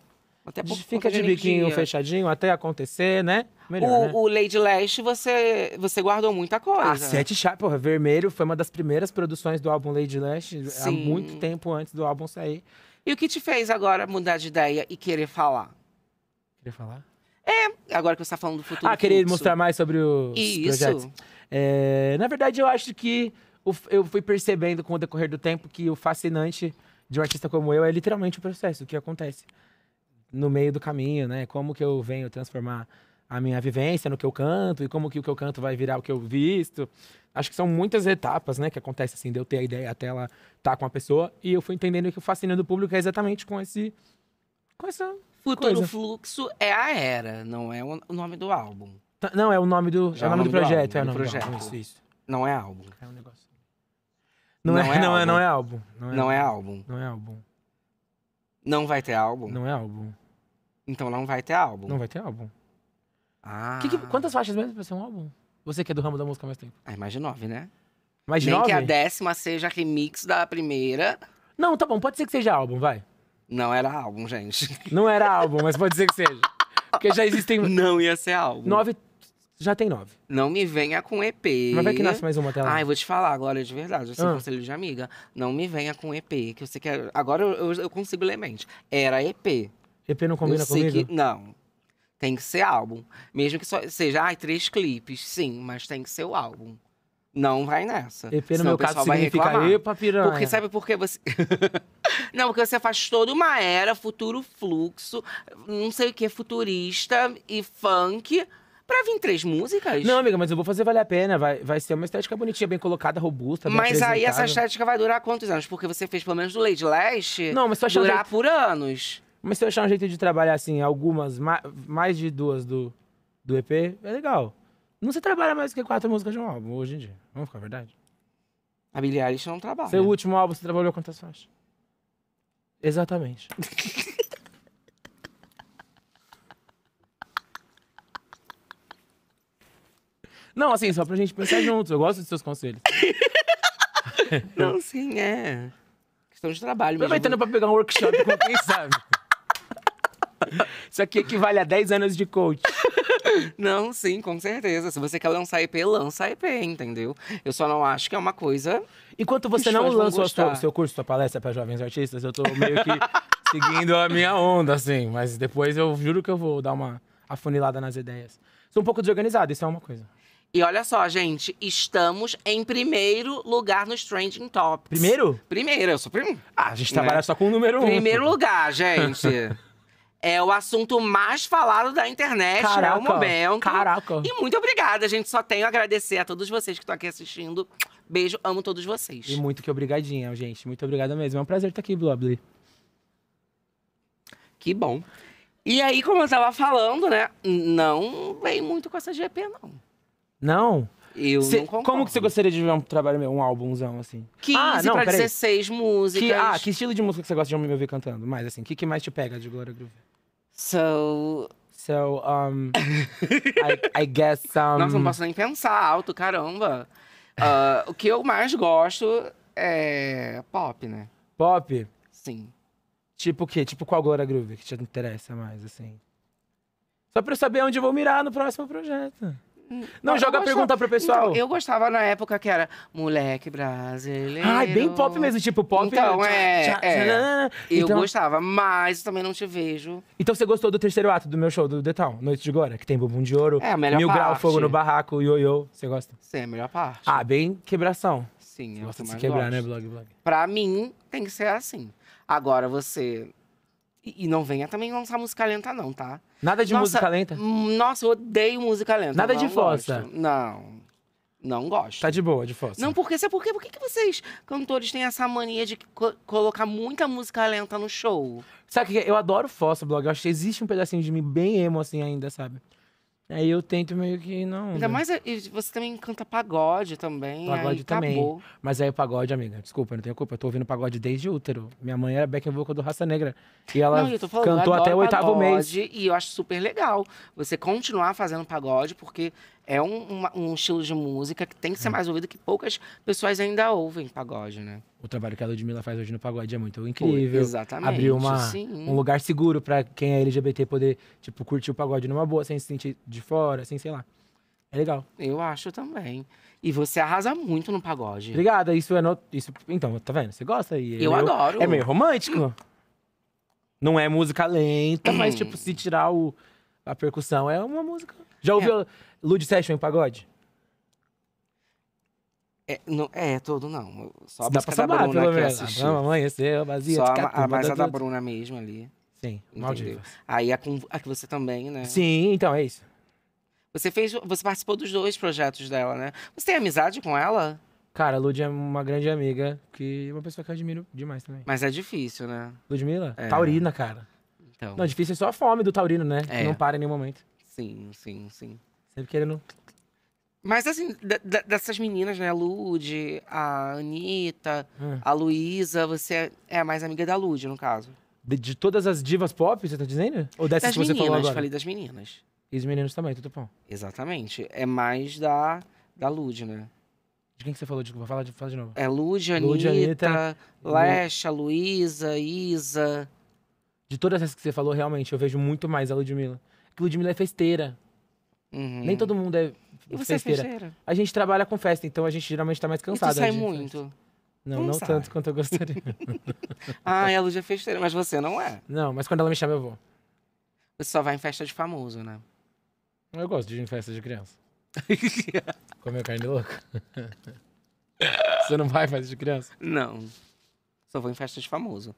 Até por Fica de, biquinho fechadinho até acontecer, né? Melhor, o, né? o Lady Lash, você, você guardou muita coisa. Ah, Sete Chaves, porra, Vermelho foi uma das primeiras produções do álbum Lady Lash, há muito tempo antes do álbum sair. E o que te fez agora mudar de ideia e querer falar? Querer falar? É, agora que você tá falando do futuro. Ah, querer mostrar mais sobre o projetos. É, na verdade, eu acho que eu fui percebendo com o decorrer do tempo que o fascinante de um artista como eu é literalmente o processo, o que acontece no meio do caminho, né? Como que eu venho transformar a minha vivência no que eu canto e como que o que eu canto vai virar o que eu visto. Acho que são muitas etapas, né, que acontece assim, de eu ter a ideia até ela estar tá com a pessoa e eu fui entendendo que o fascínio do público é exatamente com esse com essa Futuro coisa. Fluxo é a era, não é o nome do álbum. Tá, não, é o nome do, é, é, o nome, nome do projeto. álbum, é o nome do projeto. isso, isso. Não é álbum. É um negócio. Não, não, é, é não, é, não é álbum. Não é, não é álbum. Não é álbum. Não vai ter álbum? Não é álbum. Então não vai ter álbum? Não vai ter álbum. Ah. Que que, quantas faixas mesmo pra ser um álbum? Você que é do ramo da música há mais tempo. Ah, mais de nove, né? Mais de Nem nove? que a décima seja remix da primeira. Não, tá bom, pode ser que seja álbum, vai. Não era álbum, gente. Não era álbum, mas pode ser que seja. Porque já existem. Não ia ser álbum. Nove. Já tem nove. Não me venha com EP. Mas vai que nasce mais uma tela. Ai, vou te falar agora de verdade. Eu sou ah. conselho de amiga. Não me venha com EP, que você quer. É, agora eu, eu, consigo ler mente. Era EP. EP não combina eu comigo? Que... Não. Tem que ser álbum. Mesmo que só seja, ai, três clipes, sim, mas tem que ser o álbum não vai nessa. EP no meu caso significa epa piranha. Porque sabe por que você... não, porque você faz toda uma era, futuro fluxo, não sei o que, futurista e funk... Pra vir três músicas? Não, amiga, mas eu vou fazer valer a pena. Vai, vai ser uma estética bonitinha, bem colocada, robusta, bem Mas aí essa estética vai durar quantos anos? Porque você fez pelo menos do Lady Lash. Não, mas se achar Durar jeito... por anos. Mas se eu achar um jeito de trabalhar assim, algumas, mais de duas do, do EP, é legal. Não se trabalha mais que quatro músicas de um álbum hoje em dia. Vamos ficar a verdade? A Billie Eilish não trabalha. Seu último álbum, você trabalhou quantas faixas? Exatamente. não, assim, só pra gente pensar juntos. Eu gosto dos seus conselhos. não, sim, é. Questão de trabalho mesmo. Aproveitando pra pegar um workshop com quem sabe. Isso aqui equivale a 10 anos de coach. Não, sim, com certeza. Se você quer lançar EP, lança EP, entendeu? Eu só não acho que é uma coisa. Enquanto você não lança o seu, seu curso, sua palestra para jovens artistas, eu tô meio que seguindo a minha onda, assim. Mas depois eu juro que eu vou dar uma afunilada nas ideias. Sou um pouco desorganizado, isso é uma coisa. E olha só, gente, estamos em primeiro lugar nos Trending Tops. Primeiro? Primeiro, eu sou primeiro. Ah, a gente trabalha né? só com o número um. Primeiro lugar, gente. É o assunto mais falado da internet, no né? O Mobenco. Caraca. E muito obrigada, gente. Só tenho a agradecer a todos vocês que estão aqui assistindo. Beijo, amo todos vocês. E muito que obrigadinha, gente. Muito obrigada mesmo. É um prazer estar aqui, Blobly. Que bom. E aí, como eu tava falando, né? Não vem muito com essa GP, não. Não? Eu Cê, não concordo. Como que você gostaria de ver um trabalho meu, um álbumzão, assim? 15 ah, não, pra 16 músicas. Que, ah, que estilo de música que você gosta de me ouvir cantando? Mais, assim, o que, que mais te pega de Glória Groove? So. So, um. I, I guess. Um... Nossa, não posso nem pensar alto, caramba. Uh, o que eu mais gosto é pop, né? Pop? Sim. Tipo o quê? Tipo qual Glória Groove que te interessa mais, assim? Só pra eu saber onde eu vou mirar no próximo projeto. Não, joga a pergunta pro pessoal. Então, eu gostava na época que era moleque brasileiro. Ai, bem pop mesmo, tipo pop. Então, é. Tchá, é. Tchá, eu então... gostava, mas também não te vejo. Então você gostou do terceiro ato do meu show, do The Town, Noite de Gora, que tem bumbum de ouro, é, a melhor mil parte. grau, fogo no barraco, ioiô. Você gosta? Sim, a melhor parte. Ah, bem quebração. Sim, você é gosta de se quebrar, gosto. né, blog, blog? Pra mim, tem que ser assim. Agora você e, não venha também lançar música lenta, não, tá? Nada de nossa, música lenta? Hum, nossa, eu odeio música lenta. Nada de fossa. Não. Não gosto. Tá de boa, de fossa. Não, porque sabe por porque Por que, que vocês, cantores, têm essa mania de co colocar muita música lenta no show? Sabe o que é? Eu adoro fossa, blog. Eu acho que existe um pedacinho de mim bem emo, assim, ainda, sabe? Aí eu tento meio que não. Ainda mais você também canta pagode também. Pagode também. Acabou. Mas aí o pagode, amiga, desculpa, não tenho culpa. Eu tô ouvindo pagode desde útero. Minha mãe era back and vocal do Raça Negra. E ela não, falando, cantou até o oitavo pagode, mês. E eu acho super legal você continuar fazendo pagode, porque é um, uma, um estilo de música que tem que ser é. mais ouvido, que poucas pessoas ainda ouvem pagode, né? O trabalho que a Ludmilla faz hoje no pagode é muito incrível. Exatamente. Abriu uma, um lugar seguro para quem é LGBT poder, tipo, curtir o pagode numa boa, sem se sentir de fora, sem sei lá. É legal. Eu acho também. E você arrasa muito no pagode. Obrigada, isso é. No... Isso... Então, tá vendo? Você gosta? E eu. eu adoro. É meio romântico. Não é música lenta, mas, tipo, se tirar o a percussão é uma música. Já ouviu é. Lud Session em pagode? É, não, é todo não. Só a Dá pra da Bruna pelo não, vazia. Só a, mais da Bruna mesmo ali. Sim, Maldivas. Aí a, com, a que você também, né? Sim, então é isso. Você fez, você participou dos dois projetos dela, né? Você tem amizade com ela? Cara, a Lud é uma grande amiga, que é uma pessoa que eu admiro demais também. Mas é difícil, né? Ludmilla? É. Taurina, cara. Então. Não, difícil é só a fome do taurino, né? É. Que não para em nenhum momento. Sim, sim, sim. Sempre querendo... Mas, assim, dessas meninas, né? Lude, a Anitta, hum. a Luísa, você é, é mais amiga da Lude, no caso. De, de, todas as divas pop, você tá dizendo? Ou dessas das que você meninas, falou agora? falei das meninas. E os meninos também, tudo bom. Exatamente. É mais da, da Lude, né? De quem que você falou? Desculpa, fala de, fala de novo. É Lude, Anitta, Lude, Anitta Lu... Luísa, Isa de todas essas que você falou, realmente, eu vejo muito mais a Ludmilla. Que Ludmilla é festeira. Uhum. Nem todo mundo é e você É festeira. A gente trabalha com festa, então a gente geralmente tá mais cansado. você sai né, muito? Não, não, não tanto quanto eu gostaria. ah, a Lud é festeira, mas você não é. Não, mas quando ela me chama, eu vou. Você só vai em festa de famoso, né? Eu gosto de ir em festa de criança. Comer carne louca? você não vai em festa de criança? Não. Só vou em festa de famoso.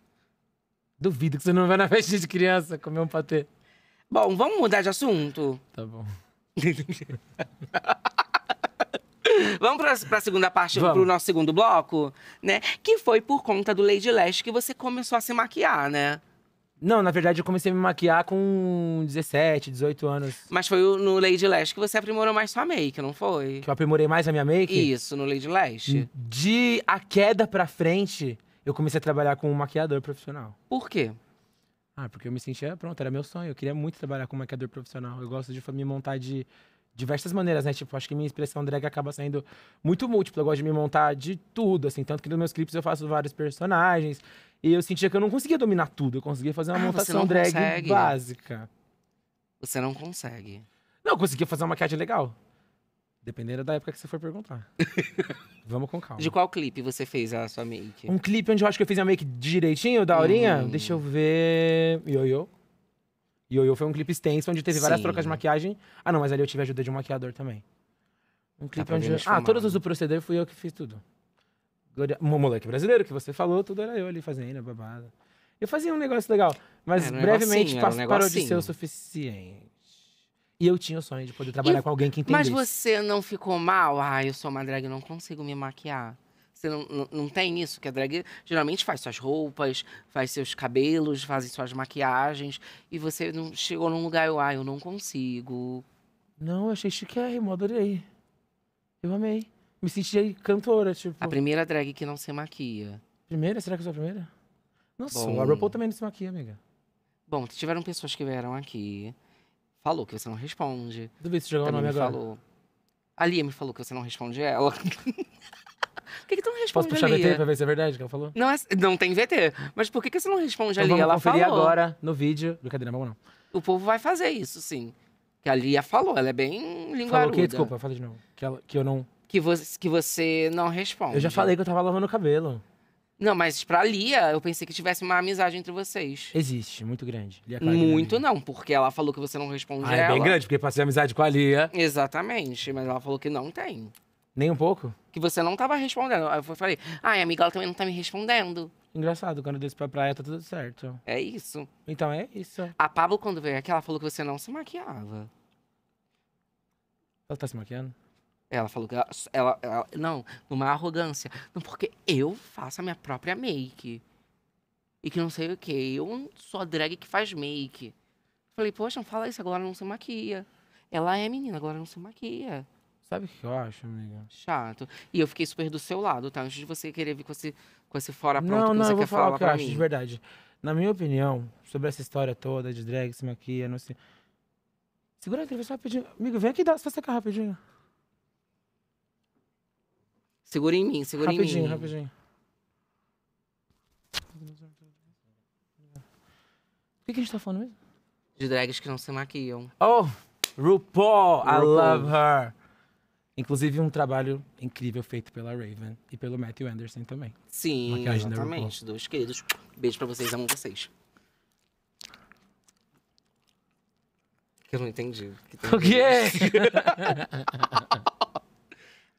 Duvido que você não vai na festa de criança comer um patê. Bom, vamos mudar de assunto? Tá bom. Vamos para a segunda parte, para o nosso segundo bloco, né? Que foi por conta do Lady Lash que você começou a se maquiar, né? Não, na verdade eu comecei a me maquiar com 17, 18 anos. Mas foi no Lady Lash que você aprimorou mais sua make, não foi? Que eu aprimorei mais a minha make? Isso, no Lady Lash. De a queda pra frente, eu comecei a trabalhar com um maquiador profissional. Por quê? Ah, porque eu me sentia, pronto, era meu sonho. Eu queria muito trabalhar com um maquiador profissional. Eu gosto de me montar de diversas maneiras, né? Tipo, acho que minha expressão drag acaba sendo muito múltipla. Eu gosto de me montar de tudo, assim. Tanto que nos meus clipes eu faço vários personagens. E eu sentia que eu não conseguia dominar tudo. Eu conseguia fazer uma ah, montação drag consegue. básica. Você não consegue. Não, eu conseguia fazer uma maquiagem legal. Dependendo da época que você for perguntar. Vamos com calma. De qual clipe você fez a sua make? Um clipe onde eu acho que eu fiz a make direitinho, da hum. Deixa eu ver. Ioiô. Ioiô foi um clipe extenso, onde teve várias Sim. trocas de maquiagem. Ah, não, mas ali eu tive a ajuda de um maquiador também. Um clipe tá onde. Eu... Ah, todos os do proceder fui eu que fiz tudo. Glória... Moleque brasileiro, que você falou, tudo era eu ali fazendo, babada. Eu fazia um negócio legal, mas um brevemente um parou de ser o suficiente. E eu tinha o sonho de poder trabalhar e... com alguém que entendesse. Mas você não ficou mal? Ah, eu sou uma drag, eu não consigo me maquiar. Você não, não, não, tem isso, que a drag geralmente faz suas roupas, faz seus cabelos, faz suas maquiagens. E você não chegou num lugar, eu, ah, eu não consigo. Não, eu achei chiquérrimo, adorei. Eu amei. Me senti cantora, tipo. A primeira drag que não se maquia. Primeira? Será que eu sou a primeira? Não sou. A RuPaul também não se maquia, amiga. Bom, tiveram pessoas que vieram aqui falou que você não responde. Duvido se jogar o nome agora. Falou. A Lia me falou que você não responde ela. Por que, que tu não responde Posso puxar a VT pra ver se é verdade que ela falou? Não, é, não tem VT. Mas por que, que você não responde ali? Então ela conferir falou. agora no vídeo. Brincadeira, vamos não. O povo vai fazer isso, sim. Que a Lia falou, ela é bem linguaruda. Falou que, desculpa, fala de novo. Que, ela, que eu não... Que você, que você não responde. Eu já falei que eu tava lavando o cabelo. Não, mas pra Lia, eu pensei que tivesse uma amizade entre vocês. Existe, muito grande. Lia Muito não, porque ela falou que você não responde Ah, é bem grande, porque passei amizade com a Lia. Exatamente, mas ela falou que não tem. Nem um pouco. Que você não tava respondendo. Aí eu falei, ai, amiga, ela também não tá me respondendo. Engraçado, quando eu desço pra praia tá tudo certo. É isso. Então é isso. A Pablo, quando veio aqui, ela falou que você não se maquiava. Ela tá se maquiando? Ela falou que ela, ela, ela, Não, numa arrogância. Não, porque eu faço a minha própria make. E que não sei o que. Eu sou a drag que faz make. Falei, poxa, não fala isso, agora não se maquia. Ela é menina, agora não se maquia. Sabe o que eu acho, amiga? Chato. E eu fiquei super do seu lado, tá? Antes de você querer vir com esse, com esse fora pronto não, não, você eu quer falar, o que eu mim. acho, de verdade. Na minha opinião, sobre essa história toda de drag, se maquia, não sei. Segura a entrevista rapidinho. Amigo, vem aqui dar só seca rapidinho. Segura em mim, segura rapidinho, em mim. Rapidinho, rapidinho. O que, a gente tá falando mesmo? De drags que não se maquiam. Oh, RuPaul, RuPaul. I love her. Inclusive um trabalho incrível feito pela Raven e pelo Matthew Anderson também. Sim, Maquiagem exatamente. Dois queridos. Beijo pra vocês, amo vocês. Que eu não entendi. Que o quê?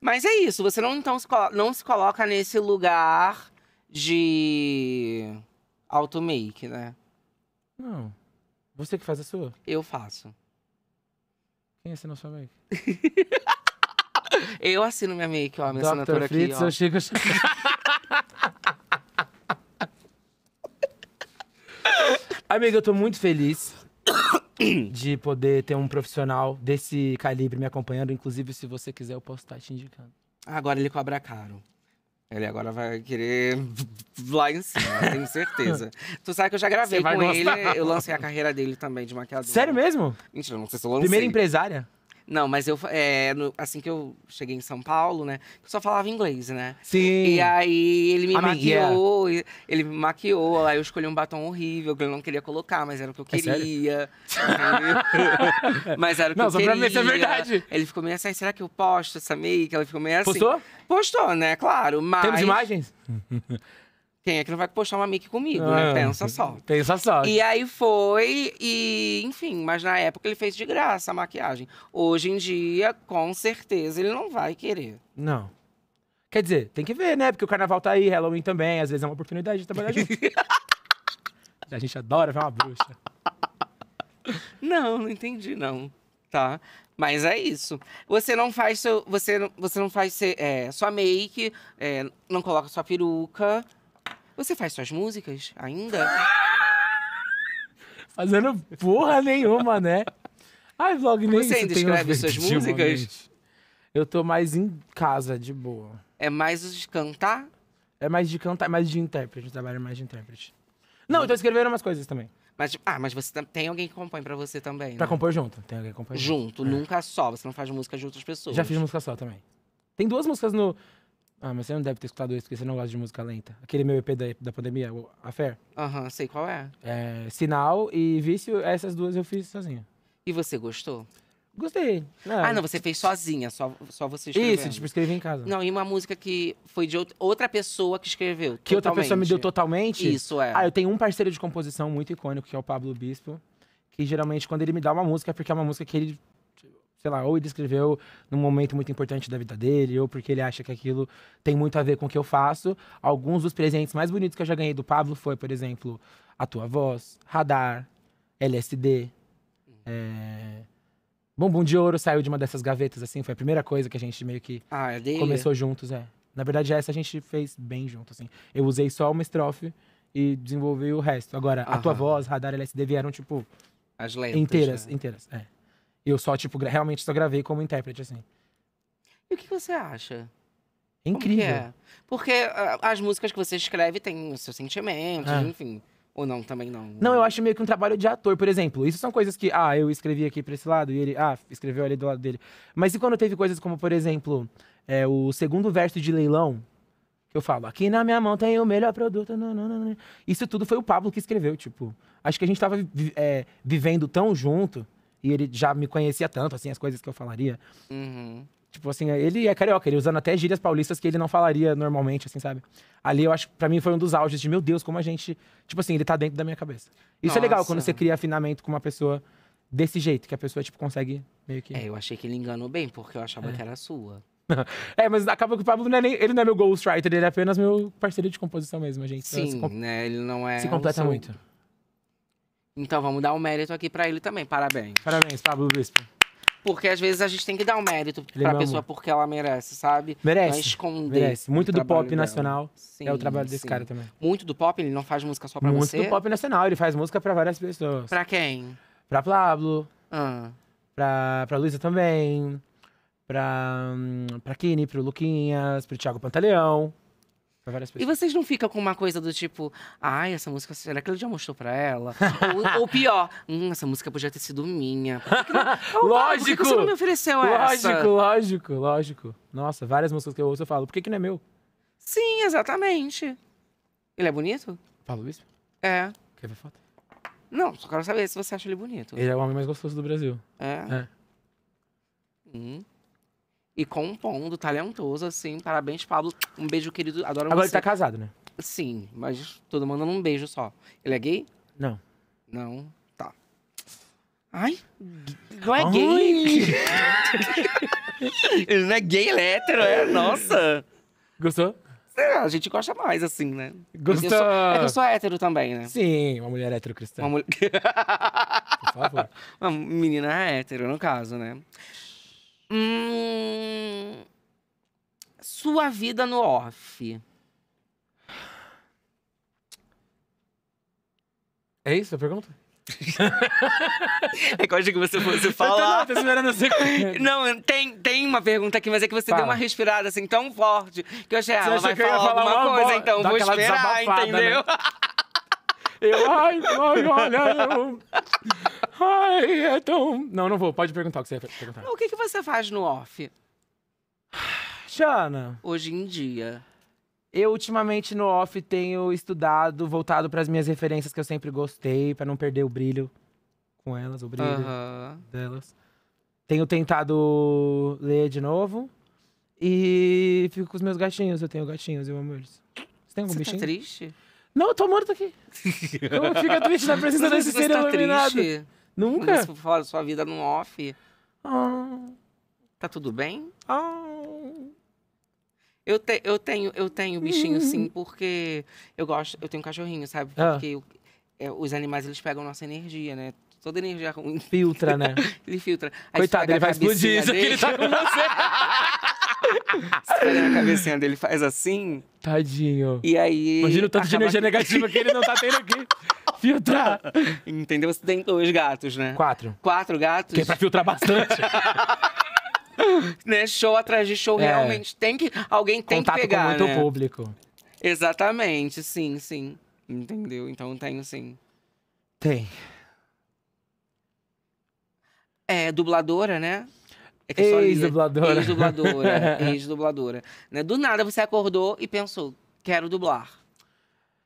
Mas é isso, você não, então, se não se coloca nesse lugar de auto-make, né? Não. Você que faz a sua? Eu faço. Quem assinou sua make? eu assino minha make, ó, minha Dr. assinatura Fritz, aqui, ó. Eu chego... Amiga, eu tô muito feliz de poder ter um profissional desse calibre me acompanhando. Inclusive, se você quiser, eu posso estar te indicando. Agora ele cobra caro. Ele agora vai querer lá em cima, tenho certeza. tu sabe que eu já gravei com gostar. ele, eu lancei a carreira dele também de maquiador. Sério mesmo? Mentira, não sei se eu lancei. Primeira empresária? Não, mas eu é, no, assim que eu cheguei em São Paulo, né? Eu só falava inglês, né? Sim. E aí ele me Amiga. É. maquiou, ele me maquiou, aí eu escolhi um batom horrível que eu não queria colocar, mas era o que eu é queria. É mas era o que não, eu só queria. Pra ver se é verdade. Ele ficou meio assim, será que eu posto essa make? Ela ficou meio assim. Postou? Postou, né? Claro, mas Temos imagens? quem é que não vai postar uma mic comigo, ah, né? É. Pensa só. Pensa só. E aí foi, e enfim, mas na época ele fez de graça a maquiagem. Hoje em dia, com certeza, ele não vai querer. Não. Quer dizer, tem que ver, né? Porque o carnaval tá aí, Halloween também, às vezes é uma oportunidade de trabalhar junto. a gente adora ver uma bruxa. Não, não entendi, não. Tá? Mas é isso. Você não faz seu, você, você não faz seu, é, sua make, é, não coloca sua peruca. Você faz suas músicas ainda? Fazendo porra nenhuma, né? Ai, vlog nem Você ainda escreve suas músicas? Eu tô mais em casa, de boa. É mais de cantar? É mais de cantar, mais de intérprete. Eu trabalho mais de intérprete. Não, eu tô escrevendo umas coisas também. Mas, ah, mas você tem alguém que compõe pra você também, Pra né? compor junto. Tem alguém que compõe junto. Junto, é. nunca só. Você não faz música de outras pessoas. Já fiz música só também. Tem duas músicas no, ah, mas você não deve ter escutado isso, porque você não gosta de música lenta. Aquele meu EP da, da pandemia, A Fair. Aham, sei qual é. É, Sinal e Vício, essas duas eu fiz sozinha. E você gostou? Gostei. Ah, ah não, você fez sozinha, só, só você escreveu. Isso, tipo, escrevi em casa. Não, e uma música que foi de outra pessoa que escreveu. Que outra pessoa me deu totalmente? Isso, é. Ah, eu tenho um parceiro de composição muito icônico, que é o Pablo Bispo. Que geralmente, quando ele me dá uma música, é porque é uma música que ele sei lá, ou ele escreveu num momento muito importante da vida dele, ou porque ele acha que aquilo tem muito a ver com o que eu faço. Alguns dos presentes mais bonitos que eu já ganhei do Pablo foi, por exemplo, A Tua Voz, Radar, LSD. É... Bumbum de Ouro saiu de uma dessas gavetas, assim, foi a primeira coisa que a gente meio que ah, é começou juntos, é. Na verdade, essa a gente fez bem junto, assim. Eu usei só uma estrofe e desenvolvi o resto. Agora, Aham. A Tua Voz, Radar, LSD vieram, tipo... As lentas, Inteiras, né? inteiras, é. Eu só, tipo, realmente só gravei como intérprete, assim. E o que você acha? incrível. É? Porque uh, as músicas que você escreve têm os seus sentimentos, ah. enfim. Ou não, também não. Não, eu acho meio que um trabalho de ator, por exemplo. Isso são coisas que, ah, eu escrevi aqui pra esse lado e ele, ah, escreveu ali do lado dele. Mas e quando teve coisas como, por exemplo, é, o segundo verso de Leilão, que eu falo, aqui na minha mão tem o melhor produto. Não, não, não, Isso tudo foi o Pablo que escreveu, tipo. Acho que a gente tava é, vivendo tão junto e ele já me conhecia tanto, assim, as coisas que eu falaria. Uhum. Tipo assim, ele é carioca, ele usando até gírias paulistas que ele não falaria normalmente, assim, sabe? Ali eu acho, para mim foi um dos auges de, meu Deus, como a gente. Tipo assim, ele tá dentro da minha cabeça. Isso Nossa. é legal quando você cria afinamento com uma pessoa desse jeito, que a pessoa, tipo, consegue meio que. É, eu achei que ele enganou bem, porque eu achava é. que era sua. É, mas acaba que o Pablo não é nem, ele não é meu ghostwriter, ele é apenas meu parceiro de composição mesmo, a gente. Tá Sim, né? Ele não é. Se completa seu... muito. Então vamos dar um mérito aqui para ele também. Parabéns. Parabéns, Pablo Bispo. Porque às vezes a gente tem que dar um mérito ele é pra pessoa amor. porque ela merece, sabe? Merece. Não esconder. Merece. Muito do pop dela. nacional sim, é o trabalho desse sim. cara também. Muito do pop, ele não faz música só pra Muito você? Muito do pop nacional, ele faz música pra várias pessoas. Pra quem? Pra Pablo. Ah. Pra, pra Luísa também. Pra, hum, pra Kini, pro Luquinhas, pro Thiago Pantaleão. Pra várias pessoas. E vocês não ficam com uma coisa do tipo, ai, essa música, será que ele já mostrou pra ela? ou, ou, pior, hum, essa música podia ter sido minha. que não... lógico! Por que você não me ofereceu lógico, essa? Lógico, lógico, lógico. Nossa, várias músicas que eu ouço eu falo, por que, que não é meu? Sim, exatamente. Ele é bonito? Paulo Bispo? É. Quer ver foto? Não, só quero saber se você acha ele bonito. Ele é o homem mais gostoso do Brasil. É? É. Hum e compondo, talentoso, assim. Parabéns, Pablo. Um beijo, querido. Adoro Agora você. ele tá casado, né? Sim, mas todo mundo um beijo só. Ele é gay? Não. Não. Tá. Ai, não é Ai. gay. ele não é gay, ele é hétero, é? Nossa. Gostou? É, a gente gosta mais, assim, né? Gostou? É eu sou, é que eu sou hétero também, né? Sim, uma mulher hétero cristã. Uma mulher... Por favor. Uma menina hétero, no caso, né? Hum, sua vida no off. É isso a pergunta? é que eu achei que você fosse falar. Tô, não, esperando você. não, tem, tem uma pergunta aqui, mas é que você Fala. deu uma respirada assim tão forte que eu achei, ah, ela vai falar, falar, alguma coisa, bom, então vou esperar, né? entendeu? Né? Eu, ai, ai, olha, eu. Ai, é tão. Não, não vou, pode perguntar o que você ia perguntar. O que, que você faz no off? Chana Hoje em dia. eu ultimamente no off tenho estudado, voltado para as minhas referências que eu sempre gostei, para não perder o brilho com elas, o brilho delas. Tenho tentado ler de novo. E fico com os meus gatinhos. Eu tenho gatinhos, eu amo eles. Você tem algum Você tá bichinho? triste? Não, eu tô morto aqui. Então fica triste na presença desse ser tá iluminado. Triste. Nunca? Mas fora sua vida no off. Ah. Tá tudo bem? Ah. Eu, te, eu tenho eu tenho bichinho sim, uhum. porque eu gosto, eu tenho um cachorrinho, sabe? Ah. Porque ah. eu, é, os animais eles pegam nossa energia, né? Toda energia ruim. Filtra, né? ele filtra. Aí Coitado, ele vai explodir, isso que ele tá com você. Você tá a cabecinha dele faz assim. Tadinho. E aí. Imagina o tanto de energia negativa que ele não tá tendo aqui. Filtrar. Entendeu? Você tem dois gatos, né? Quatro. Quatro gatos. Que é pra filtrar bastante. né? Show atrás de show, é. realmente. Tem que. Alguém tem Contato que pegar. Com muito né? público. Exatamente, sim, sim. Entendeu? Então tenho sim. Tem. É dubladora, né? É que é né? Ex-dubladora. Ex-dubladora. Ex-dubladora. Né? Do nada você acordou e pensou, quero dublar.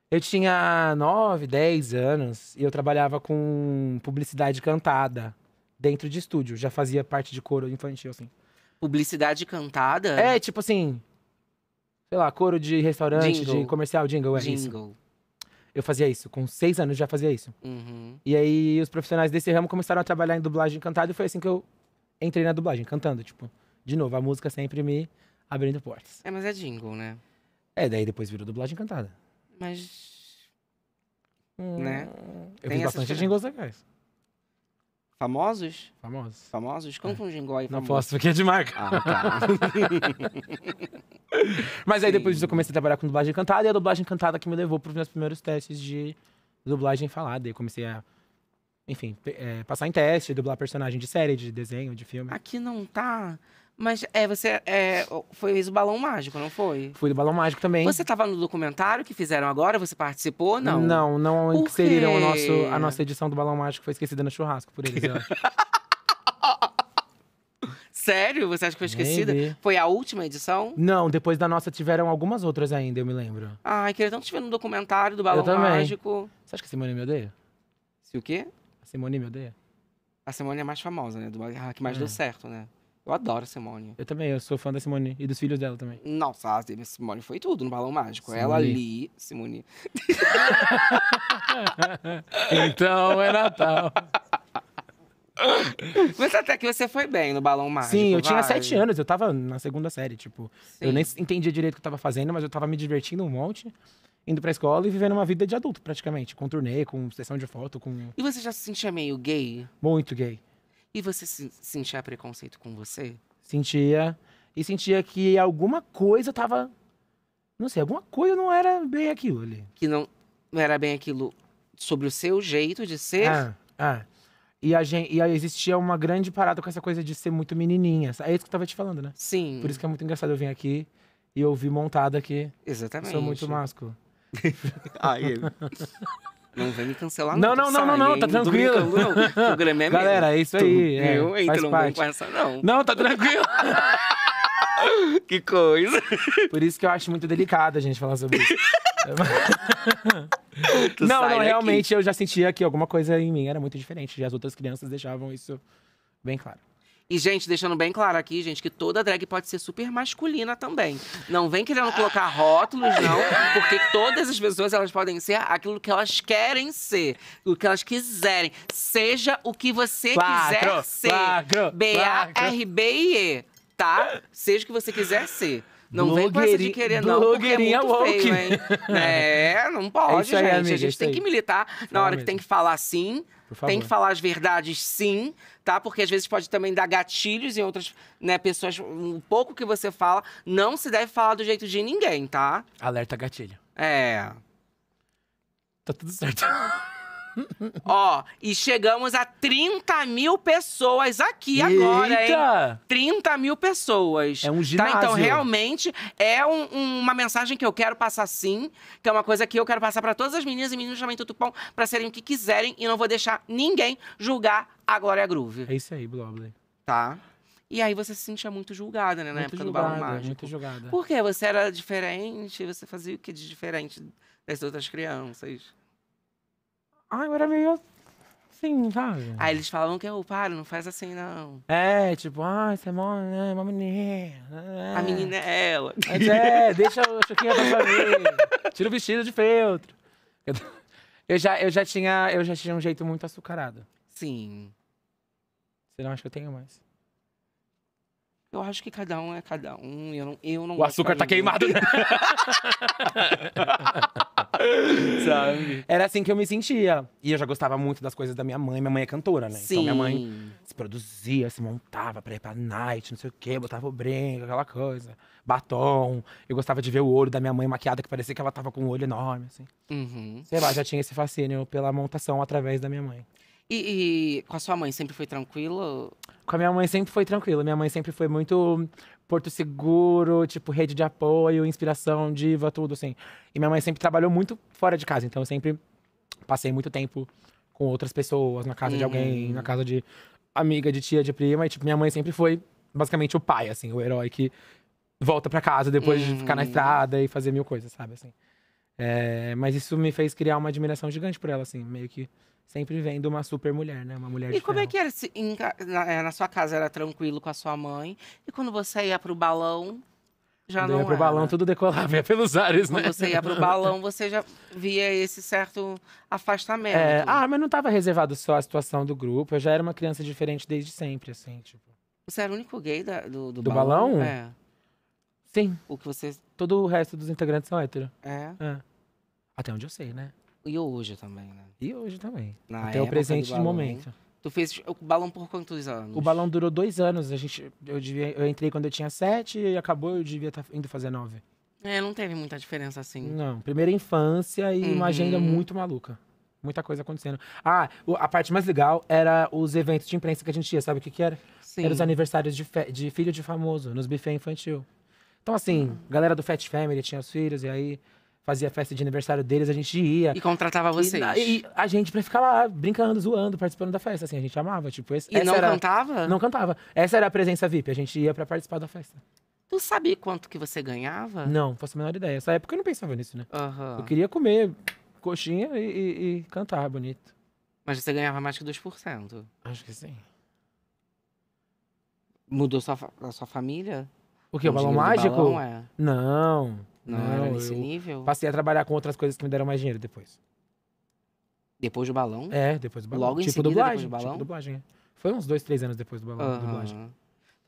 Eu tinha 9, 10 anos e eu trabalhava com publicidade cantada dentro de estúdio. Já fazia parte de coro infantil, assim. Publicidade cantada? É, tipo assim. Sei lá, coro de restaurante, jingle. de comercial, jingle, é jingle. Isso. Eu fazia isso. Com seis anos já fazia isso. Uhum. E aí os profissionais desse ramo começaram a trabalhar em dublagem cantada e foi assim que eu entrei na dublagem, cantando, tipo, de novo, a música sempre me abrindo portas. É, mas é jingle, né? É, daí depois virou dublagem cantada. Mas. Hum, né? Eu Tem fiz bastante jingles legais. Famosos? Famosos. Famosos? Como é. um jingle aí? É famoso? Não posso, porque é de marca. Ah, tá. Mas aí depois disso eu comecei a trabalhar com dublagem cantada e a dublagem cantada que me levou para os meus primeiros testes de dublagem falada. Eu comecei a enfim, é, passar em teste, dublar personagem de série, de desenho, de filme. Aqui não tá. Mas é, você é, foi o Balão Mágico, não foi? Fui do Balão Mágico também. Você estava no documentário que fizeram agora? Você participou? Não. Não, não por inseriram o nosso, a nossa edição do Balão Mágico, foi esquecida no churrasco por eles, eu Sério? Você acha que foi esquecida? Maybe. Foi a última edição? Não, depois da nossa tiveram algumas outras ainda, eu me lembro. Ai, queria tanto te ver no documentário do Balão Mágico. Você acha que a Simone é me odeia? Se o quê? Simone me odeia? A Simone é mais famosa, né? Do, a que mais é. deu certo, né? Eu adoro a Simone. Eu também, eu sou fã da Simone e dos filhos dela também. Nossa, a Simone foi tudo no Balão Mágico. Simone. Ela ali, Simone. então é Natal. Mas até que você foi bem no Balão Mágico. Sim, eu vai. tinha sete anos, eu tava na segunda série, tipo. Sim. Eu nem entendia direito o que eu tava fazendo, mas eu tava me divertindo um monte indo pra escola e vivendo uma vida de adulto, praticamente. Com turnê, com sessão de foto, com... E você já se sentia meio gay? Muito gay. E você se sentia preconceito com você? Sentia. E sentia que alguma coisa tava... Não sei, alguma coisa não era bem aquilo ali. Que não, não era bem aquilo sobre o seu jeito de ser? Ah, ah. E, a gente, e existia uma grande parada com essa coisa de ser muito menininha. É isso que eu tava te falando, né? Sim. Por isso que é muito engraçado eu vir aqui e ouvir montada aqui. Exatamente. Sou muito másculo. não vai me cancelar não. Não, não, não, não, tá tranquilo. O Grêmio é Galera, é isso aí. Eu, é, faz não parte. com essa, não. Não, tá tranquilo. que coisa. Por isso que eu acho muito delicado a gente falar sobre isso. não, não, realmente eu já sentia que alguma coisa em mim era muito diferente. E as outras crianças deixavam isso bem claro. E, gente, deixando bem claro aqui, gente, que toda drag pode ser super masculina também. Não vem querendo colocar rótulos, não, porque todas as pessoas elas podem ser aquilo que elas querem ser, o que elas quiserem. Seja o que você Quatro, quiser ser. B-A-R-B-I-E, tá? Seja o que você quiser ser. Não vem com essa de querer, não, porque é muito woke. feio, hein? é, não pode, é aí, gente. Amiga, a gente é tem aí. que militar na hora que tem que falar sim, tem que falar as verdades, sim, tá? Porque às vezes pode também dar gatilhos em outras né, pessoas. Um pouco que você fala, não se deve falar do jeito de ninguém, tá? Alerta gatilho. É. Tá tudo certo. Ó, e chegamos a 30 mil pessoas aqui Eita! agora, hein? 30 mil pessoas. É um tá, ginásio. Tá? Então, realmente, é um, um, uma mensagem que eu quero passar sim, que é uma coisa que eu quero passar para todas as meninas e meninos também Tupão, para serem o que quiserem e não vou deixar ninguém julgar a Glória Groove. É isso aí, Blobley. Tá? E aí você se sentia muito julgada, né? Na muito época julgada, do Balão Mágico. Muito julgada. Porque você era diferente, você fazia o que de diferente das outras crianças? Ai, ah, agora é meio assim, sabe? Aí ah, eles falam que eu, é, paro, não faz assim, não. É, tipo, ah, você é mó, né, uma menina. É. A menina é ela. Mas é, deixa o Chiquinho pra mim. Tira o vestido de feltro. Eu já, eu, já tinha, eu já tinha um jeito muito açucarado. Sim. Você não acha que eu tenho mais? Eu acho que cada um é cada um. Eu não, eu não o açúcar tá queimado. Né? Sabe? Era assim que eu me sentia. E eu já gostava muito das coisas da minha mãe. Minha mãe é cantora, né? Sim. Então minha mãe se produzia, se montava pra ir pra night, não sei o quê, botava o brinco, aquela coisa. Batom. Eu gostava de ver o olho da minha mãe maquiada, que parecia que ela tava com um olho enorme, assim. Uhum. Sei lá, já tinha esse fascínio pela montação através da minha mãe. E, e, com a sua mãe sempre foi tranquilo? Com a minha mãe sempre foi tranquilo. Minha mãe sempre foi muito Porto Seguro, tipo, rede de apoio, inspiração, diva, tudo assim. E minha mãe sempre trabalhou muito fora de casa, então eu sempre passei muito tempo com outras pessoas, na casa uhum. de alguém, uhum. na casa de amiga, de tia, de prima, e tipo, minha mãe sempre foi basicamente o pai, assim, o herói que volta para casa depois uhum. de ficar na estrada e fazer mil coisas, sabe assim. É, mas isso me fez criar uma admiração gigante por ela, assim, meio que sempre vendo uma super mulher, né? Uma mulher E de como é ferro. é que era se, em, na, é, na, sua casa era tranquilo com a sua mãe? E quando você ia pro balão, já Quando não ia pro era. balão, tudo decolava, ia pelos ares, né? Quando você ia pro balão, você já via esse certo é, afastamento. É, ah, mas não tava reservado só a situação do grupo, eu já era uma criança diferente desde sempre, assim, tipo. Você era o único gay da, do, do, do balão? balão? É. Sim. O que você. Todo o resto dos integrantes são héteros. É. é. Até onde eu sei, né? E hoje também, né? E hoje também. Na Até o presente balão, de momento. Hein? Tu fez o balão por quantos anos? O balão durou dois anos. A gente, eu, devia, eu entrei quando eu tinha sete e acabou, eu devia estar tá indo fazer nove. É, não teve muita diferença assim. Não, primeira infância e uhum. uma agenda muito maluca. Muita coisa acontecendo. Ah, a parte mais legal era os eventos de imprensa que a gente ia. Sabe o que que era? Sim. Era os aniversários de, de filho de famoso, nos buffet infantil. Então, assim, uhum. galera do Fat Family tinha os filhos, e aí fazia festa de aniversário deles, a gente ia. E contratava vocês. E, e a gente pra ficar lá, brincando, zoando, participando da festa, assim, a gente amava, tipo... Esse, e não era, cantava? Não cantava. Essa era a presença VIP, a gente ia pra participar da festa. Tu sabia quanto que você ganhava? Não, faço a menor ideia. Essa época eu não pensava nisso, né? Uhum. Eu queria comer coxinha e, e, e cantar bonito. Mas você ganhava mais que 2%? Acho que sim. Mudou sua, a sua família? O quê? O balão mágico? Balão, é. Não. Não, não era nesse nível? Passei a trabalhar com outras coisas que me deram mais dinheiro depois. Depois do balão? É, depois do balão. Logo tipo em seguida, dublagem, depois do tipo balão? Tipo dublagem, é. Foi uns dois, três anos depois do balão, uhum. dublagem.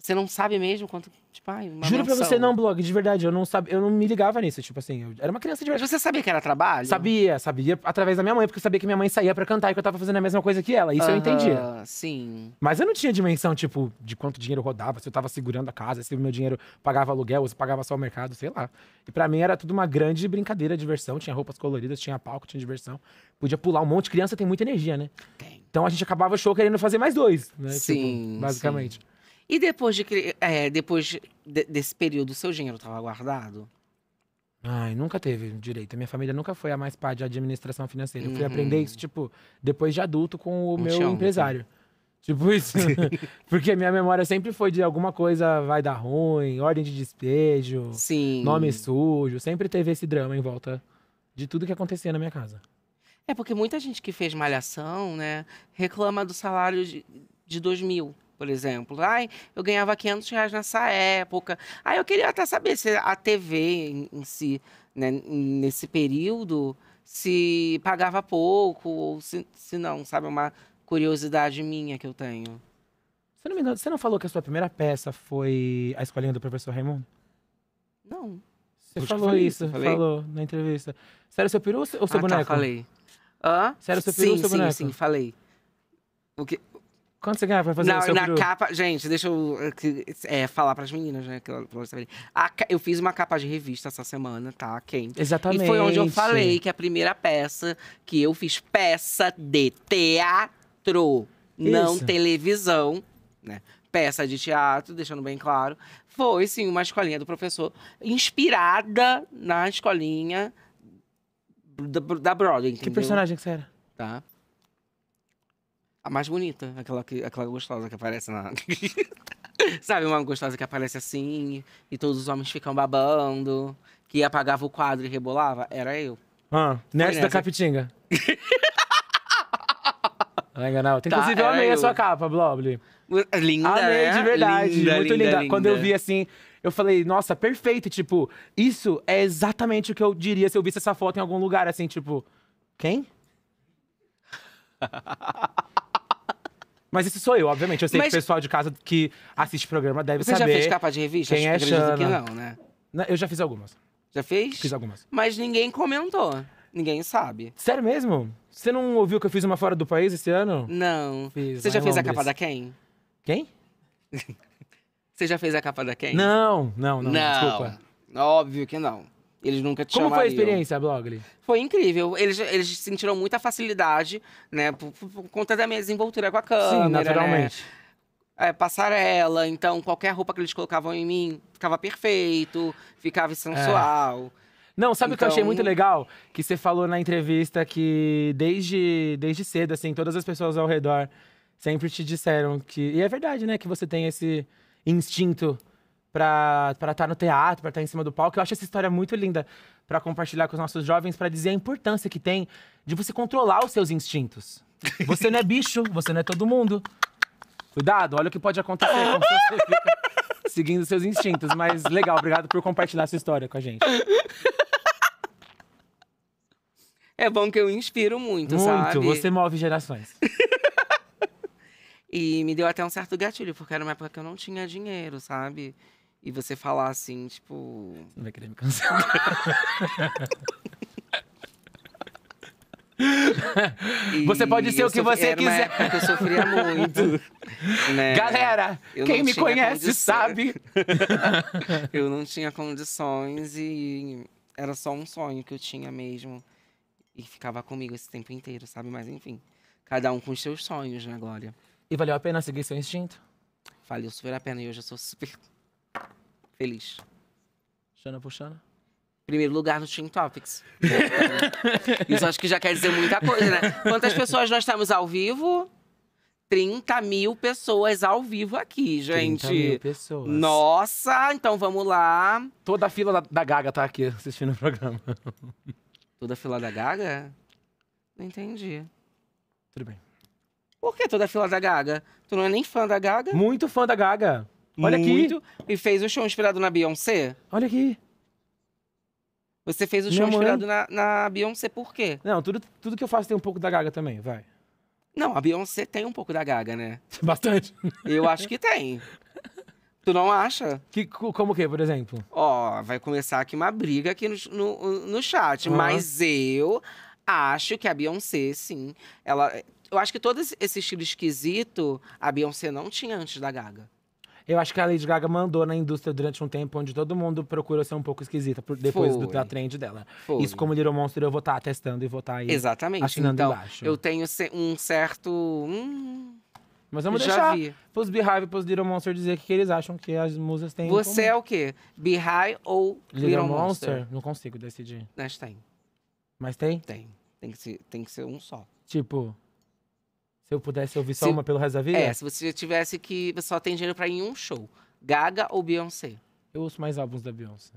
Você não sabe mesmo quanto. Tipo, ai, Juro mansão. pra você, não, blog, de verdade. Eu não, sabia, eu não me ligava nisso. Tipo assim, eu era uma criança de verdade. Mas você sabia que era trabalho? Sabia, sabia através da minha mãe, porque eu sabia que minha mãe saía pra cantar e que eu tava fazendo a mesma coisa que ela. Isso uh -huh, eu entendia. Sim. Mas eu não tinha dimensão, tipo, de quanto dinheiro rodava, se eu tava segurando a casa, se o meu dinheiro pagava aluguel, ou se pagava só o mercado, sei lá. E pra mim era tudo uma grande brincadeira, diversão. Tinha roupas coloridas, tinha palco, tinha diversão. Podia pular um monte. Criança tem muita energia, né? Tem. Então a gente acabava o show querendo fazer mais dois, né? Tipo, sim. Tipo, basicamente. Sim. E depois, de, que- é, depois de- desse período, seu dinheiro estava guardado? Ai, nunca teve direito. minha família nunca foi a mais pá de administração financeira. Eu fui uhum. aprender isso, tipo, depois de adulto com o Um meu chão, empresário. Tipo isso. Porque minha memória sempre foi de alguma coisa vai dar ruim, ordem de despejo, Sim. nome sujo. Sempre teve esse drama em volta de tudo que acontecia na minha casa. É porque muita gente que fez malhação, né, reclama do salário de, de mil por exemplo. Ai, eu ganhava 500 reais nessa época. Aí eu queria até saber se a TV em, em si, né, nesse período, se pagava pouco ou se, se não, sabe? Uma curiosidade minha que eu tenho. Se não me engano, você não falou que a sua primeira peça foi A Escolinha do Professor Raimundo? Não. Você falou isso, falei? falou na entrevista. Sério seu peru ou seu ah, tá, boneco? Tá, falei. Hã? Sério seu peru sim, ou seu sim, boneco? Sim, sim, falei. O que... Quanto você ganhava pra fazer na, o seu na capa, gente, deixa eu é, é, falar pras meninas, né? Que eu, a, eu fiz uma capa de revista essa semana, tá? Quem? Exatamente. E foi onde eu falei que a primeira peça que eu fiz peça de teatro, Isso. não televisão, né? Peça de teatro, deixando bem claro. Foi, sim, uma escolinha do professor, inspirada na escolinha da, da Broadway. Entendeu? Que personagem que você era? Tá a mais bonita, aquela, que, aquela gostosa que aparece na. Sabe, uma gostosa que aparece assim e todos os homens ficam babando, que apagava o quadro e rebolava? Era eu. Ah, nerd da Capitinga. Ai, não. É Tem, tá, inclusive, eu amei eu. a sua capa, Blobly. Linda, Amei, né? de verdade. Linda, muito linda, linda. linda. Quando eu vi assim, eu falei, nossa, perfeito. Tipo, isso é exatamente o que eu diria se eu visse essa foto em algum lugar, assim, tipo, quem? Mas isso sou eu, obviamente. Eu sei Mas... que o pessoal de casa que assiste o programa deve Você saber. Você já fez capa de revista? Quem Acho é Xana. que não, né? Eu já fiz algumas. Já fez? Fiz algumas. Mas ninguém comentou. Ninguém sabe. Sério mesmo? Você não ouviu que eu fiz uma fora do país esse ano? Não. Fiz, Você já fez Londres. a capa da quem? Quem? Você já fez a capa da quem? Não, não, não, não. Desculpa. Óbvio que não. Eles nunca tinham. Como chamariam. foi a experiência, Blogly? Foi incrível. Eles, eles sentiram muita facilidade, né? Por, por, por conta da minha desenvoltura com a câmera. Sim, né. naturalmente. Né? é, passarela, então qualquer roupa que eles colocavam em mim ficava perfeito, ficava é. sensual. É. Não, sabe o que eu achei muito então legal? Que você falou na entrevista que desde, desde cedo, assim, todas as pessoas ao redor sempre te disseram que. E é verdade, né? Que você tem esse instinto para estar tá no teatro, para estar tá em cima do palco. Eu acho essa história muito linda para compartilhar com os nossos jovens, para dizer a importância que tem de você controlar os seus instintos. Você não é bicho, você não é todo mundo. Cuidado, olha o que pode acontecer com você fica seguindo seus instintos. Mas legal, obrigado por compartilhar essa história com a gente. É bom que eu inspiro muito, muito sabe? Muito, você move gerações. e me deu até um certo gatilho, porque era uma época que eu não tinha dinheiro, sabe? e você falar assim, tipo. Você não vai querer me cancelar. você pode ser o que você quiser. eu sofria muito. Né? Galera, eu quem me conhece sabe. eu não tinha condições e era só um sonho que eu tinha mesmo. E ficava comigo esse tempo inteiro, sabe? Mas enfim, cada um com os seus sonhos, né, Glória? E valeu a pena seguir seu instinto? Valeu super a pena e hoje eu sou super feliz? Xana Puxana? Primeiro lugar no Team Topics. Isso acho que já quer dizer muita coisa, né? Quantas pessoas nós estamos ao vivo? 30 mil pessoas ao vivo aqui, gente. 30 mil pessoas. Nossa, então vamos lá. Toda a fila da, da Gaga tá aqui assistindo o programa. Toda a fila da Gaga? Não entendi. Tudo bem. Por que toda a fila da Gaga? Tu não é nem fã da Gaga? Muito fã da Gaga. Olha muito aqui. e fez o show inspirado na Beyoncé. Olha aqui. Você fez o show inspirado na, na, Beyoncé por quê? Não, tudo, tudo que eu faço tem um pouco da Gaga também, vai. Não, a Beyoncé tem um pouco da Gaga, né? Bastante. Eu acho que tem. Tu não acha? Que, como o quê, por exemplo? Ó, vai começar aqui uma briga aqui no, no, no chat. Uhum. Mas eu acho que a Beyoncé, sim, ela... Eu acho que todo esse estilo esquisito, a Beyoncé não tinha antes da Gaga. Eu acho que a Lady Gaga mandou na indústria durante um tempo onde todo mundo procura ser um pouco esquisita por, depois do, da trend dela. Foi. Isso, como Little Monster, eu vou estar tá testando e vou estar tá aí Exatamente. assinando então, embaixo. Eu tenho um certo. Hum... Mas vamos Já deixar pros Beehive e pros Little Monster dizer o que, que eles acham que as musas têm. Você é o quê? Beehive ou Little, Little Monster? Monster? Não consigo decidir. Mas tem. Mas tem? Tem. Tem que ser, tem que ser um só. Tipo. Se eu pudesse ouvir só se, uma pelo resto da vida? É, se você tivesse que. só tem dinheiro pra ir em um show. Gaga ou Beyoncé? Eu ouço mais álbuns da Beyoncé.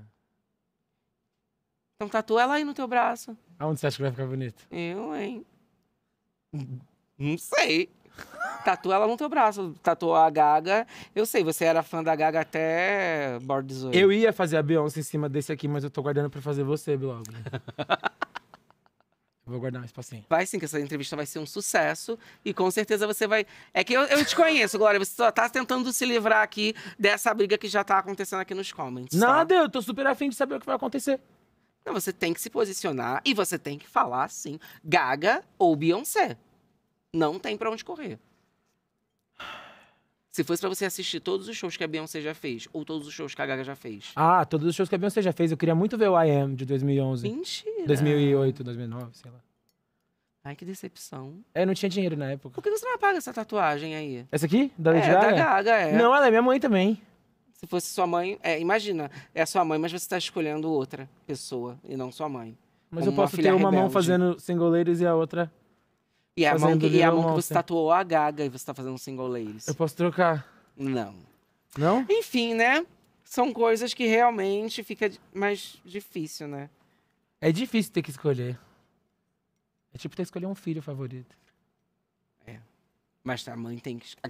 Então tatua ela aí no teu braço. Aonde você acha que vai ficar bonito? Eu, hein? Não sei. Tatua ela no teu braço. Tatuou a Gaga. Eu sei, você era fã da Gaga até Born 18. Eu ia fazer a Beyoncé em cima desse aqui, mas eu tô guardando pra fazer você, Bilal. Vou guardar um espacinho. Vai sim, que essa entrevista vai ser um sucesso. E com certeza você vai. É que eu, eu te conheço, Glória. Você só tá tentando se livrar aqui dessa briga que já tá acontecendo aqui nos comments. Tá? Nada, tá? eu tô super afim de saber o que vai acontecer. Não, você tem que se posicionar e você tem que falar, sim, Gaga ou Beyoncé. Não tem pra onde correr. Se fosse para você assistir todos os shows que a Beyoncé já fez, ou todos os shows que a Gaga já fez. Ah, todos os shows que a Beyoncé já fez. Eu queria muito ver o I Am de 2011. Mentira. 2008, 2009, sei lá. Ai, que decepção. É, não tinha dinheiro na época. Por que você não apaga essa tatuagem aí? Essa aqui? Da Lady é, Gaga? da Gaga, é. Não, ela é minha mãe também. Se fosse sua mãe... É, imagina, é sua mãe, mas você tá escolhendo outra pessoa e não sua mãe. Mas eu posso ter uma rebelde. mão fazendo singoleiros e a outra e a, mão que, e a mão que você tatuou a gaga e você tá fazendo single ladies. Eu posso trocar? Não. Não? Enfim, né? São coisas que realmente fica mais difícil, né? É difícil ter que escolher. É tipo ter que escolher um filho favorito. É. Mas a mãe tem que.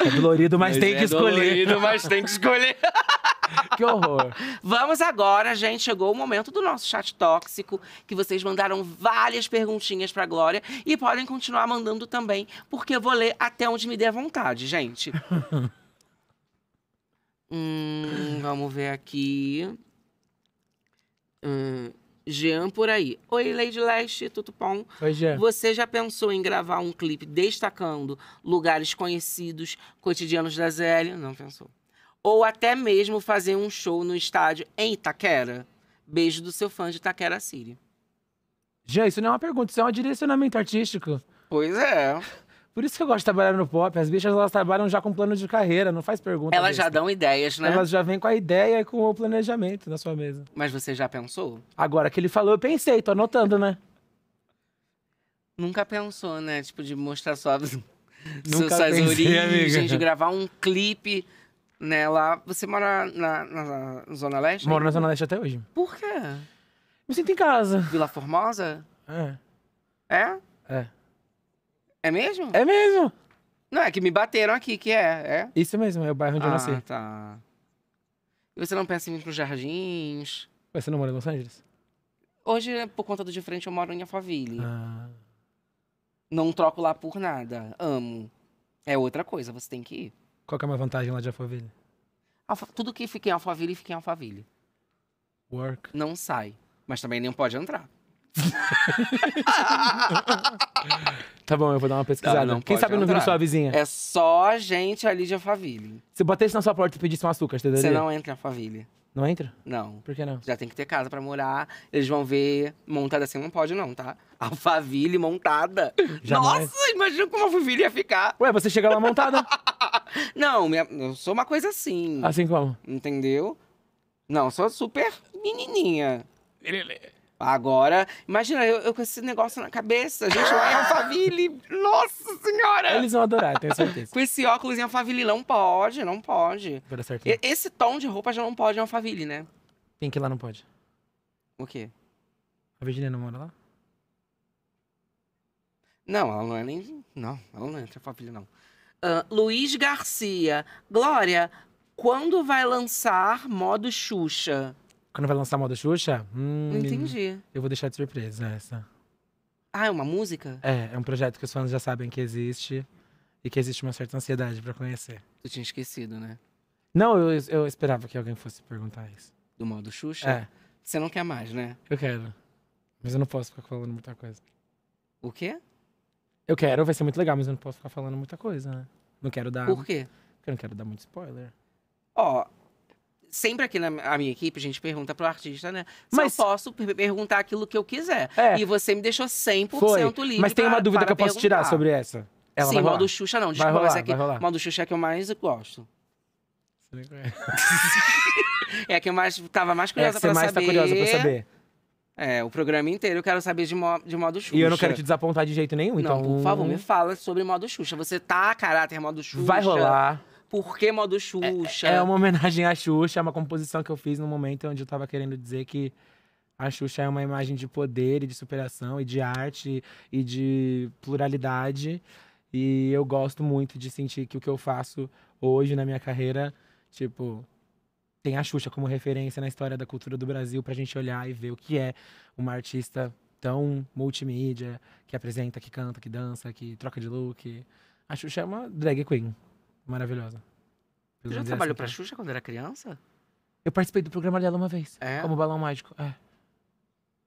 é dolorido, mas, mas tem é que escolher. É dolorido, mas tem que escolher. que horror. Vamos agora, gente. Chegou o momento do nosso chat tóxico, que vocês mandaram várias perguntinhas pra Glória. E podem continuar mandando também, porque eu vou ler até onde me der vontade, gente. hum, vamos ver aqui. Hum, Jean por aí. Oi, Lady Leste, tudo bom? Oi, Jean. Você já pensou em gravar um clipe destacando lugares conhecidos, cotidianos da Zélia? Não pensou ou até mesmo fazer um show no estádio em Itaquera? Beijo do seu fã de Itaquera City. Já, isso não é uma pergunta, isso é um direcionamento artístico. Pois é. Por isso que eu gosto de trabalhar no pop. As bichas, elas trabalham já com plano de carreira, não faz pergunta. Elas desse. já dão ideias, né? Elas já vêm com a ideia e com o planejamento na sua mesa. Mas você já pensou? Agora que ele falou, eu pensei, tô anotando, né? Nunca pensou, né? Tipo, de mostrar suas Nunca suas pensei, origens, amiga. de gravar um clipe né? Lá, você mora na, na, na Zona Leste? Moro na Zona Leste até hoje. Por quê? Me sinto em casa. Vila Formosa? É. É? É. É mesmo? É mesmo. Não, é que me bateram aqui, que é, é. Isso mesmo, é o bairro onde ah, eu nasci. Ah, tá. E você não pensa em ir pros jardins? Você não mora em Los Angeles? Hoje, por conta do de frente, eu moro em Alphaville. Ah. Não troco lá por nada. Amo. É outra coisa, você tem que ir. Qual que é maior vantagem lá de Alphaville? Alfa, tudo que fica em Alphaville, fica em Alphaville. Work. Não sai. Mas também nem pode entrar. tá bom, eu vou dar uma pesquisada. Não, não Quem sabe entrar. não vira sua vizinha? É só gente ali de Alphaville. Se batesse na sua porta e pedisse um açúcar, você Você não entra em Alphaville. Não entra? Não. Por que não? Já tem que ter casa pra morar. Eles vão ver montada assim, não pode não, tá? Alfaville montada. Jamais. Nossa, imagina como a alfaville ia ficar. Ué, você chega lá montada. não, minha, eu sou uma coisa assim. Assim como? Entendeu? Não, sou super menininha. Ele, Agora, imagina, eu, eu, com esse negócio na cabeça, a gente lá em Alphaville, nossa senhora! Eles vão adorar, tenho certeza. com esse óculos em Alphaville, não pode, não pode. Vou dar certo. E, né? esse tom de roupa já não pode em Alphaville, né? Quem que lá não pode? O quê? A Virginia não mora lá? Não, ela não é nem... Não, ela não é em Alphaville, não. Uh, Luiz Garcia. Glória, quando vai lançar modo Xuxa? Quando vai lançar a moda Xuxa? Hum, Entendi. Eu vou deixar de surpresa essa. Ah, é uma música? É, é um projeto que os fãs já sabem que existe e que existe uma certa ansiedade para conhecer. Tu tinha esquecido, né? Não, eu, eu esperava que alguém fosse perguntar isso. Do modo Xuxa? É. Você não quer mais, né? Eu quero. Mas eu não posso ficar falando muita coisa. O quê? Eu quero, vai ser muito legal, mas eu não posso ficar falando muita coisa, né? Não quero dar. Por quê? Porque eu não quero dar muito spoiler. Ó, oh, sempre aqui na minha equipe, a gente pergunta pro artista, né? Mas eu posso per perguntar aquilo que eu quiser. É. E você me deixou 100% Foi. livre. Mas tem uma pra, dúvida que eu perguntar. posso tirar sobre essa. Ela Sim, modo Xuxa não, desculpa, vai rolar, mas é que modo Xuxa é que eu mais gosto. é a que eu mais, tava mais é curiosa é pra mais saber. Você mais tá curiosa pra saber. É, o programa inteiro eu quero saber de, mo de modo Xuxa. E eu não quero te desapontar de jeito nenhum, então. por favor, me fala sobre modo Xuxa. Você tá a caráter modo Xuxa. Vai rolar. Por que modo Xuxa? É, é uma homenagem à Xuxa, é uma composição que eu fiz no momento onde eu tava querendo dizer que a Xuxa é uma imagem de poder e de superação e de arte e de pluralidade. E eu gosto muito de sentir que o que eu faço hoje na minha carreira, tipo, tem a Xuxa como referência na história da cultura do Brasil pra gente olhar e ver o que é uma artista tão multimídia, que apresenta, que canta, que dança, que troca de look. A Xuxa é uma drag queen. Maravilhosa. Você já trabalhou pra Xuxa quando era criança? Eu participei do programa dela uma vez. É? Como balão mágico. É.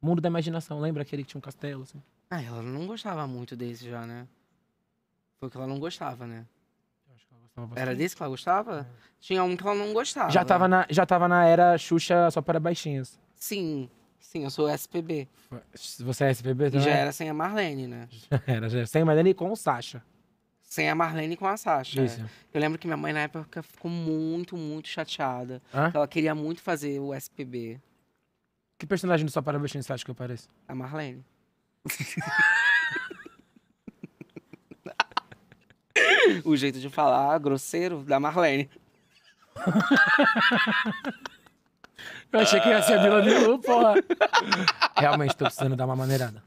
Mundo da Imaginação, lembra aquele que tinha um castelo, assim? Ah, ela não gostava muito desse já, né? Foi o que ela não gostava, né? Era desse que ela gostava? É. Tinha um que ela não gostava. Já tava, na, já tava na era Xuxa só para baixinhas. Sim, sim, eu sou SPB. Você é SPB também? já era sem a Marlene, né? Já era, já era. Sem a Marlene e com o Sasha sem a Marlene com a Sasha. Isso. Eu lembro que minha mãe na época ficou muito, muito chateada. Hã? Ela queria muito fazer o SPB. Que personagem do Só Para Mexer você acha que eu pareço? A Marlene. o jeito de falar grosseiro da Marlene. eu achei que ia ser a Bila Milu, porra. Realmente, tô precisando dar uma maneirada.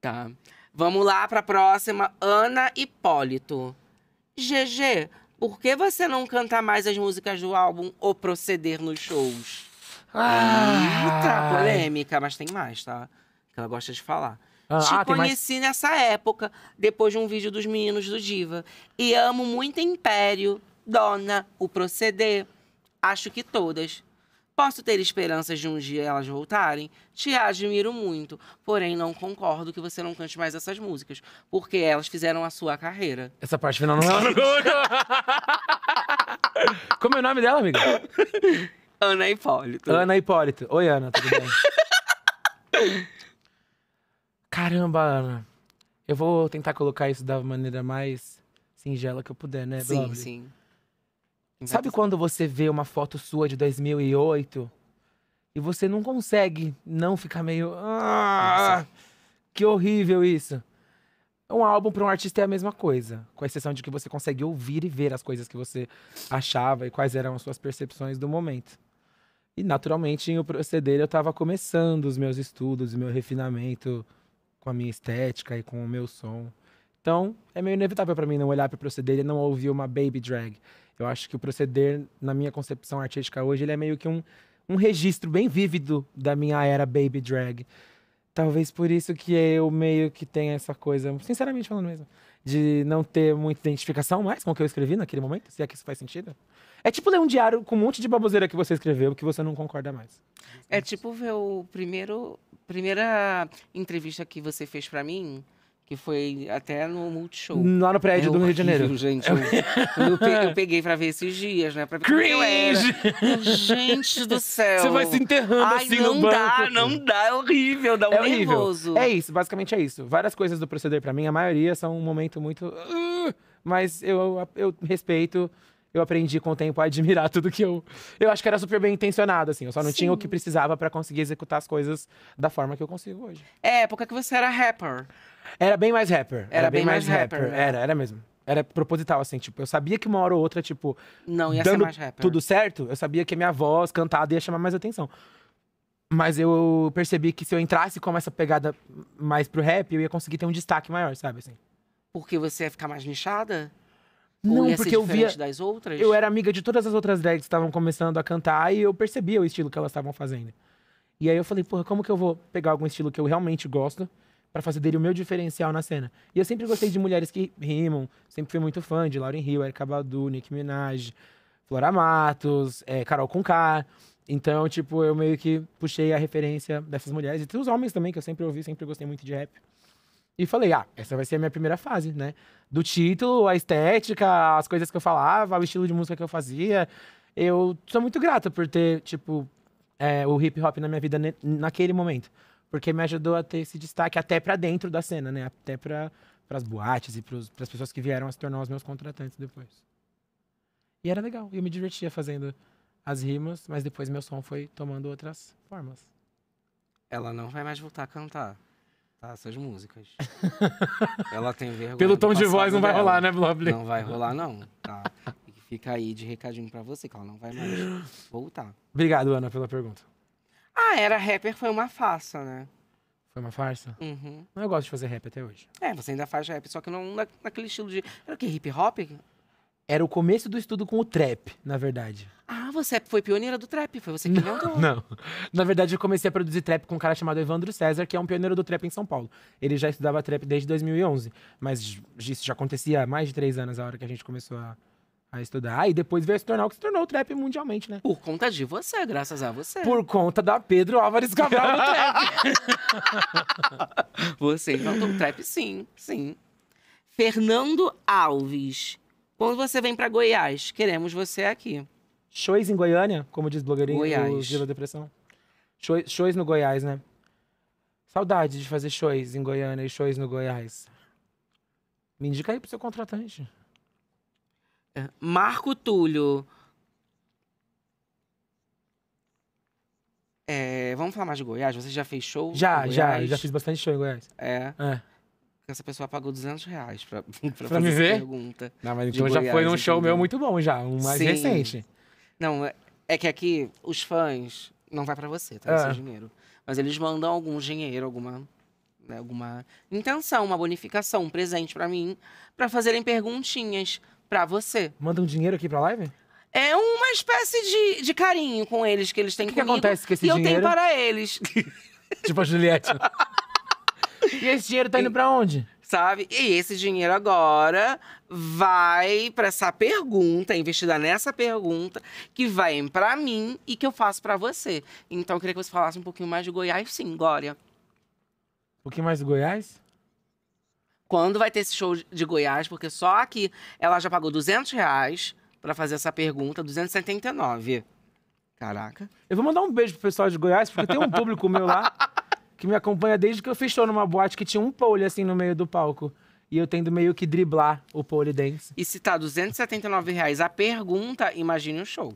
Tá. Vamos lá para a próxima, Ana Hipólito. GG, por que você não canta mais as músicas do álbum O Proceder nos shows? Ah. Eita, polêmica, mas tem mais, tá? Que ela gosta de falar. Ah, ah Te ah, conheci mais... nessa época, depois de um vídeo dos meninos do Diva. E amo muito Império, Dona, O Proceder. Acho que todas. Posso ter esperanças de um dia elas voltarem? Te admiro muito, porém não concordo que você não cante mais essas músicas, porque elas fizeram a sua carreira. Essa parte final não é. Como é o nome dela, amiga? Ana Hipólito. Ana Hipólito. Oi, Ana, tudo bem? Caramba, Ana. Eu vou tentar colocar isso da maneira mais singela que eu puder, né? Sim, sim. Sabe quando você vê uma foto sua de 2008 e você não consegue não ficar meio. Ah, que horrível isso. Um álbum para um artista é a mesma coisa, com exceção de que você consegue ouvir e ver as coisas que você achava e quais eram as suas percepções do momento. E naturalmente, em o proceder, eu estava começando os meus estudos, o meu refinamento com a minha estética e com o meu som. Então, é meio inevitável para mim não olhar para o proceder e não ouvir uma baby drag. Eu acho que o proceder, na minha concepção artística hoje, ele é meio que um, um registro bem vívido da minha era baby drag. Talvez por isso que eu meio que tenha essa coisa, sinceramente falando mesmo, de não ter muita identificação mais com o que eu escrevi naquele momento, se é que isso faz sentido. É tipo ler um diário com um monte de baboseira que você escreveu que você não concorda mais. É tipo ver o primeiro primeira entrevista que você fez para mim, que foi até no Multishow. Lá no prédio é do Rio de Janeiro. Gente, eu, eu, peguei, pra ver esses dias, né? Pra ver Cringe! Gente do céu. Você vai se enterrando Ai, assim no banco. Não dá, não dá. É horrível, dá um é horrível. nervoso. É isso, basicamente é isso. Várias coisas do proceder pra mim, a maioria são um momento muito... Uh, mas eu, eu respeito eu aprendi com o tempo a admirar tudo que eu. Eu acho que era super bem intencionado, assim. Eu só não Sim. tinha o que precisava para conseguir executar as coisas da forma que eu consigo hoje. É, época que você era rapper. Era bem mais rapper. Era, era bem, bem, mais, mais rapper. rapper. Né? Era, era mesmo. Era proposital, assim, tipo, eu sabia que uma hora ou outra, tipo. Não, ia dando ser mais rapper. Tudo certo, eu sabia que a minha voz cantada ia chamar mais atenção. Mas eu percebi que se eu entrasse com essa pegada mais pro rap, eu ia conseguir ter um destaque maior, sabe? Assim. Porque você ia ficar mais nichada? Não, porque eu via. Das outras? Eu era amiga de todas as outras drags que estavam começando a cantar e eu percebia o estilo que elas estavam fazendo. E aí eu falei, porra, como que eu vou pegar algum estilo que eu realmente gosto para fazer dele o meu diferencial na cena? E eu sempre gostei de mulheres que rimam, sempre fui muito fã de Lauren Hill, Erika Badu, Nicki Minaj, Flora Matos, é, Carol Conká. Então, tipo, eu meio que puxei a referência dessas mulheres. E dos homens também, que eu sempre ouvi, sempre gostei muito de rap. E falei, ah, essa vai ser a minha primeira fase, né? Do título, a estética, as coisas que eu falava, o estilo de música que eu fazia. Eu sou muito grato por ter, tipo, é, o hip hop na minha vida naquele momento. Porque me ajudou a ter esse destaque até para dentro da cena, né? Até para as boates e para as pessoas que vieram a se tornar os meus contratantes depois. E era legal, eu me divertia fazendo as rimas, mas depois meu som foi tomando outras formas. Ela não vai mais voltar a cantar. Ah, essas músicas. Ela tem vergonha. Pelo tom de voz não dela. vai rolar, né, Blobly? Não vai rolar, não. Tá. Fica aí de recadinho pra você, que ela não vai mais voltar. Obrigado, Ana, pela pergunta. Ah, era rapper, foi uma farsa, né? Foi uma farsa? Uhum. Eu gosto de fazer rap até hoje. É, você ainda faz rap, só que não na, naquele estilo de. Era o que? Hip hop? Era o começo do estudo com o trap, na verdade. Ah, ah, você foi pioneira do trap, foi você que não, inventou. Não. Na verdade, eu comecei a produzir trap com um cara chamado Evandro César, que é um pioneiro do trap em São Paulo. Ele já estudava trap desde 2011, mas isso já acontecia há mais de três anos, a hora que a gente começou a, a estudar. Ah, e depois veio se tornar o que se tornou o trap mundialmente, né? Por conta de você, graças a você. Por conta da Pedro Álvares Cabral do trap. você inventou o trap, sim, sim. Fernando Alves. Quando você vem para Goiás, queremos você aqui shows em Goiânia, como diz blogueirinho do Gila Depressão. shows no Goiás, né? Saudade de fazer shows em Goiânia e shows no Goiás. Me indica aí pro seu contratante. É, Marco Túlio. É, vamos falar mais de Goiás? Você já fez show? Já, já. Já fiz bastante show em Goiás. É. é. Essa pessoa pagou 200 reais pra, pra, pra fazer me ver? pergunta. Não, mas então já foi num show meu muito bom, já. Um mais Sim. recente. Não, é, é que aqui os fãs não vai para você, tá? É. Esse é dinheiro. Mas eles mandam algum dinheiro, alguma né, alguma intenção, uma bonificação, um presente para mim, para fazerem perguntinhas para você. Mandam dinheiro aqui pra live? É uma espécie de, de carinho com eles que eles têm que comigo. O que acontece com esse e dinheiro? E eu tenho para eles. tipo a Juliette. e esse dinheiro tá indo para onde? sabe? E esse dinheiro agora vai para essa pergunta, investida nessa pergunta, que vai para mim e que eu faço para você. Então, eu queria que você falasse um pouquinho mais de Goiás, sim, Glória. Um pouquinho mais de Goiás? Quando vai ter esse show de Goiás? Porque só aqui ela já pagou 200 reais para fazer essa pergunta, 279. Caraca. Eu vou mandar um beijo pro pessoal de Goiás, porque tem um público meu lá. que me acompanha desde que eu fiz show numa boate que tinha um pole assim no meio do palco. E eu tendo meio que driblar o pole dance. E se tá 279 reais a pergunta, imagine o show.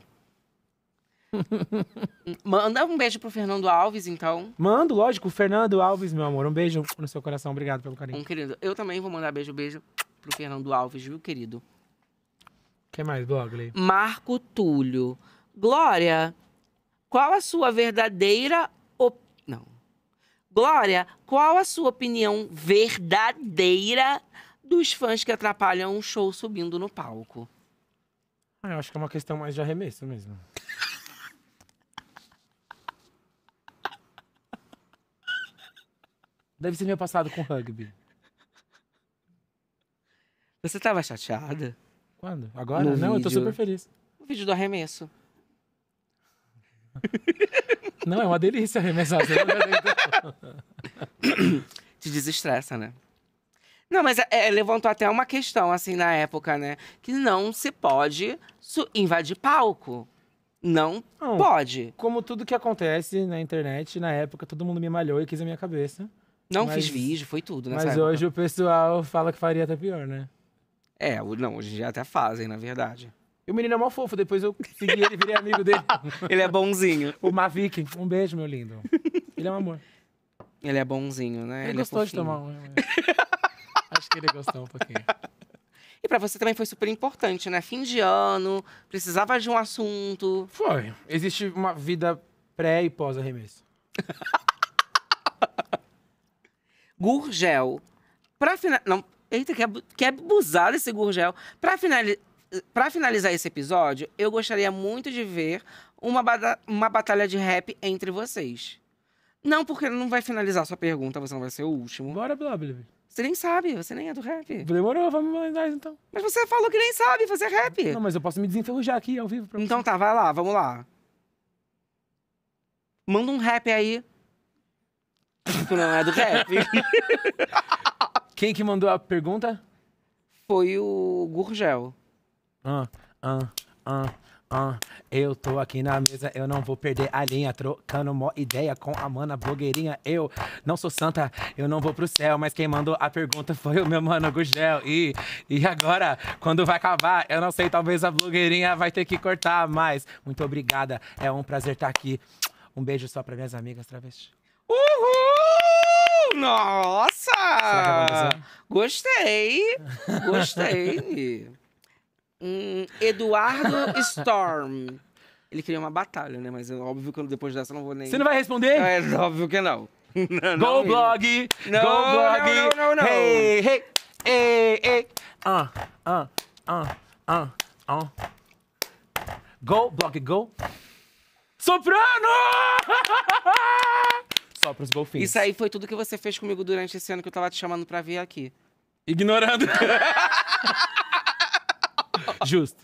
Manda um beijo pro Fernando Alves, então. Mando, lógico, Fernando Alves, meu amor. Um beijo no seu coração, obrigado pelo carinho. Um querido. Eu também vou mandar beijo, beijo pro Fernando Alves, viu, querido? Quem mais, Blogley? Marco Túlio. Glória, qual a sua verdadeira op... Não. Glória, qual a sua opinião verdadeira dos fãs que atrapalham um show subindo no palco? Ah, eu acho que é uma questão mais de arremesso mesmo. Deve ser meu passado com rugby. Você tava chateada? Quando? Agora? No Não, vídeo. eu tô super feliz. O vídeo do arremesso. Não, é uma delícia arremessar. Te desestressa, né? Não, mas é, é, levantou até uma questão, assim, na época, né? Que não se pode invadir palco. Não, não, pode. Como tudo que acontece na internet, na época, todo mundo me malhou e quis a minha cabeça. Não mas, fiz vídeo, foi tudo, Mas época. hoje o pessoal fala que faria até pior, né? É, não, hoje já até fazem, na verdade. E o menino é mó fofo, depois eu segui ele e virei amigo dele. ele é bonzinho. O Mavic, um beijo, meu lindo. Ele é um amor. Ele é bonzinho, né? Ele, ele é gostou é de tomar um. Né? Acho que ele gostou um pouquinho. E para você também foi super importante, né? Fim de ano, precisava de um assunto. Foi. Existe uma vida pré e pós arremesso. Gurgel. Pra final... Não, eita, que, que é abusado esse Gurgel. Pra finalizar para finalizar esse episódio, eu gostaria muito de ver uma, bata uma batalha de rap entre vocês. Não, porque não vai finalizar sua pergunta, você não vai ser o último. Bora, Blabli. Você nem sabe, você nem é do rap. Demorou, vamos mandar então. Mas você falou que nem sabe, você é rap. Não, mas eu posso me desenferrujar aqui ao vivo pra Então tá, vai lá, vamos lá. Manda um rap aí. tu não é do rap. Quem que mandou a pergunta? Foi o Gurgel. Ah, ah, ah. Ah, eu tô aqui na mesa, eu não vou perder a linha. Trocando mó ideia com a mana blogueirinha. Eu não sou santa, eu não vou pro céu. Mas quem mandou a pergunta foi o meu mano Gugel. E, e agora, quando vai acabar? Eu não sei, talvez a blogueirinha vai ter que cortar. Mas muito obrigada, é um prazer estar tá aqui. Um beijo só para minhas amigas travesti. Uhul! Nossa! É gostei! Gostei! Hum, Eduardo Storm. Ele queria uma batalha, né? Mas é óbvio que depois dessa eu não vou nem. Você não vai responder? É, é óbvio que não. não, go blog! Não, go blog! Não, não, não, Hey, hey, hey, hey. Ah, ah, ah, ah, ah. Go, blog, go. Soprano! Só pros golfinhos. Isso aí foi tudo que você fez comigo durante esse ano que eu tava te chamando pra vir aqui. Ignorando. Justo.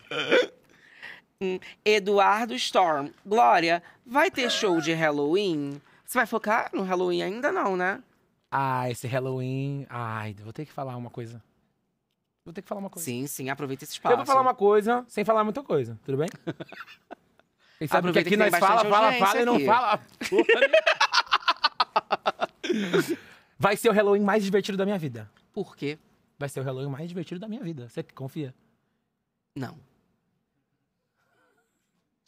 Hum, Eduardo Storm. Glória, vai ter show de Halloween? Você vai focar no Halloween ainda não, né? Ah, esse Halloween. Ai, vou ter que falar uma coisa. Vou ter que falar uma coisa. Sim, sim, aproveita esse espaço. Eu vou falar uma coisa sem falar muita coisa, tudo bem? E sabe aproveita que aqui nós fala, fala, fala aqui. e não fala. vai ser o Halloween mais divertido da minha vida. Por quê? Vai ser o Halloween mais divertido da minha vida. Você confia? Não.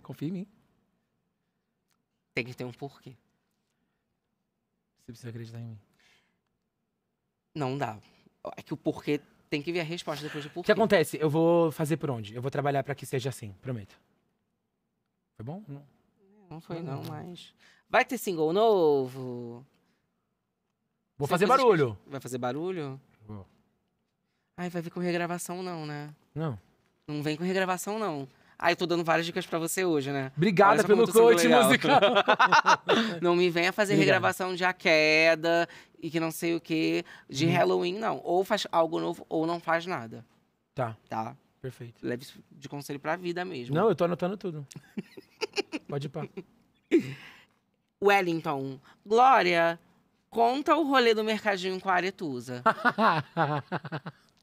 Confia em mim. Tem que ter um porquê. Você precisa acreditar em mim. Não dá. É que o porquê tem que vir a resposta depois do porquê. O que acontece? Eu vou fazer por onde? Eu vou trabalhar para que seja assim, prometo. Foi bom? Não, não foi não, não, mas vai ter single novo. Vou Você fazer barulho. Que... Vai fazer barulho? Vou. Ai, vai vir com regravação não, né? Não. Não vem com regravação, não. Ah, eu tô dando várias dicas para você hoje, né? Obrigada pelo coach musical. não me venha fazer regravação de A Queda e que não sei o que de hum. Halloween, não. Ou faz algo novo ou não faz nada. Tá. Tá. Perfeito. Leve de conselho pra vida mesmo. Não, eu tô anotando tudo. Pode ir pra. Wellington, Glória, conta o rolê do mercadinho com a Aretusa.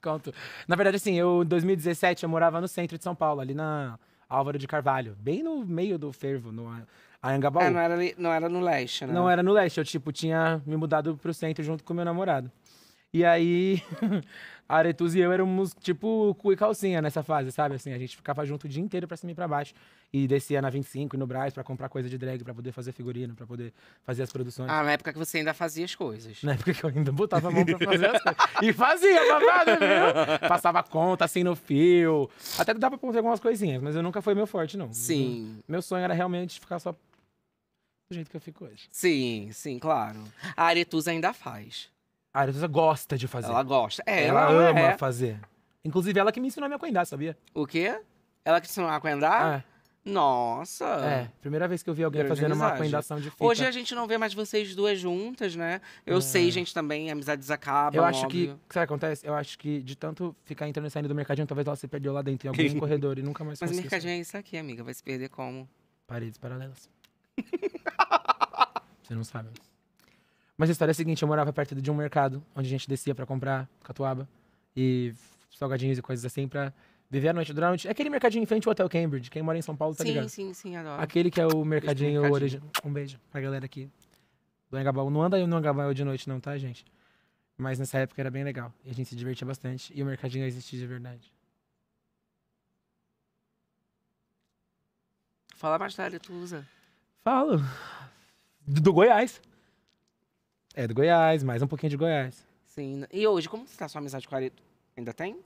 conto. Na verdade, assim, eu, em 2017, eu morava no centro de São Paulo, ali na Álvaro de Carvalho, bem no meio do fervo, no Anhangabaú. É, não era, não era no leste, né? Não era no leste, eu, tipo, tinha me mudado pro centro junto com meu namorado. E aí, a Aretuza e eu éramos tipo cu e calcinha nessa fase, sabe? Assim, a gente ficava junto o dia inteiro pra cima e pra baixo. E descia na 25 e no Braz pra comprar coisa de drag, pra poder fazer figurino, pra poder fazer as produções. Ah, na época que você ainda fazia as coisas. Na época que eu ainda botava a mão pra fazer as coisas. E fazia, babado, viu? Passava conta, assim, no fio. Até dava pra fazer algumas coisinhas, mas eu nunca foi meu forte, não. Sim. Meu sonho era realmente ficar só do jeito que eu fico hoje. Sim, sim, claro. A Aretuza ainda faz. A Arethusa gosta de fazer. Ela gosta. É, ela, ela ama é. fazer. Inclusive, ela que me ensinou a me acuendar, sabia? O quê? Ela que te ensinou a acuendar? É. Nossa! É, primeira vez que eu vi alguém Grande fazendo amizade. uma coendação de fita. Hoje a gente não vê mais vocês duas juntas, né? Eu é. sei, gente, também, amizades acabam, Eu acho óbvio. que, sabe o que acontece? Eu acho que de tanto ficar entrando e saindo do mercadinho, talvez ela se perdeu lá dentro em algum corredor e nunca mais Mas mercadinho é isso aqui, amiga, vai se perder como? Paredes paralelas. Você não sabe. Mas a história é a seguinte: eu morava perto de um mercado onde a gente descia para comprar catuaba e salgadinhos e coisas assim para viver a noite. Durante... É aquele mercadinho em frente ao Hotel Cambridge. Quem mora em São Paulo tá sim, ligado. Sim, sim, sim, adoro. Aquele que é o mercadinho, mercadinho. original. Um beijo pra galera aqui do Angabaú. Não anda no Angabaú de noite, não, tá, gente? Mas nessa época era bem legal. E a gente se divertia bastante. E o mercadinho existia de verdade. Fala mais tarde, tu usa. Falo. Do, do Goiás. É do Goiás, mais um pouquinho de Goiás. Sim. E hoje, como está a sua amizade com a Arito? Ainda tem?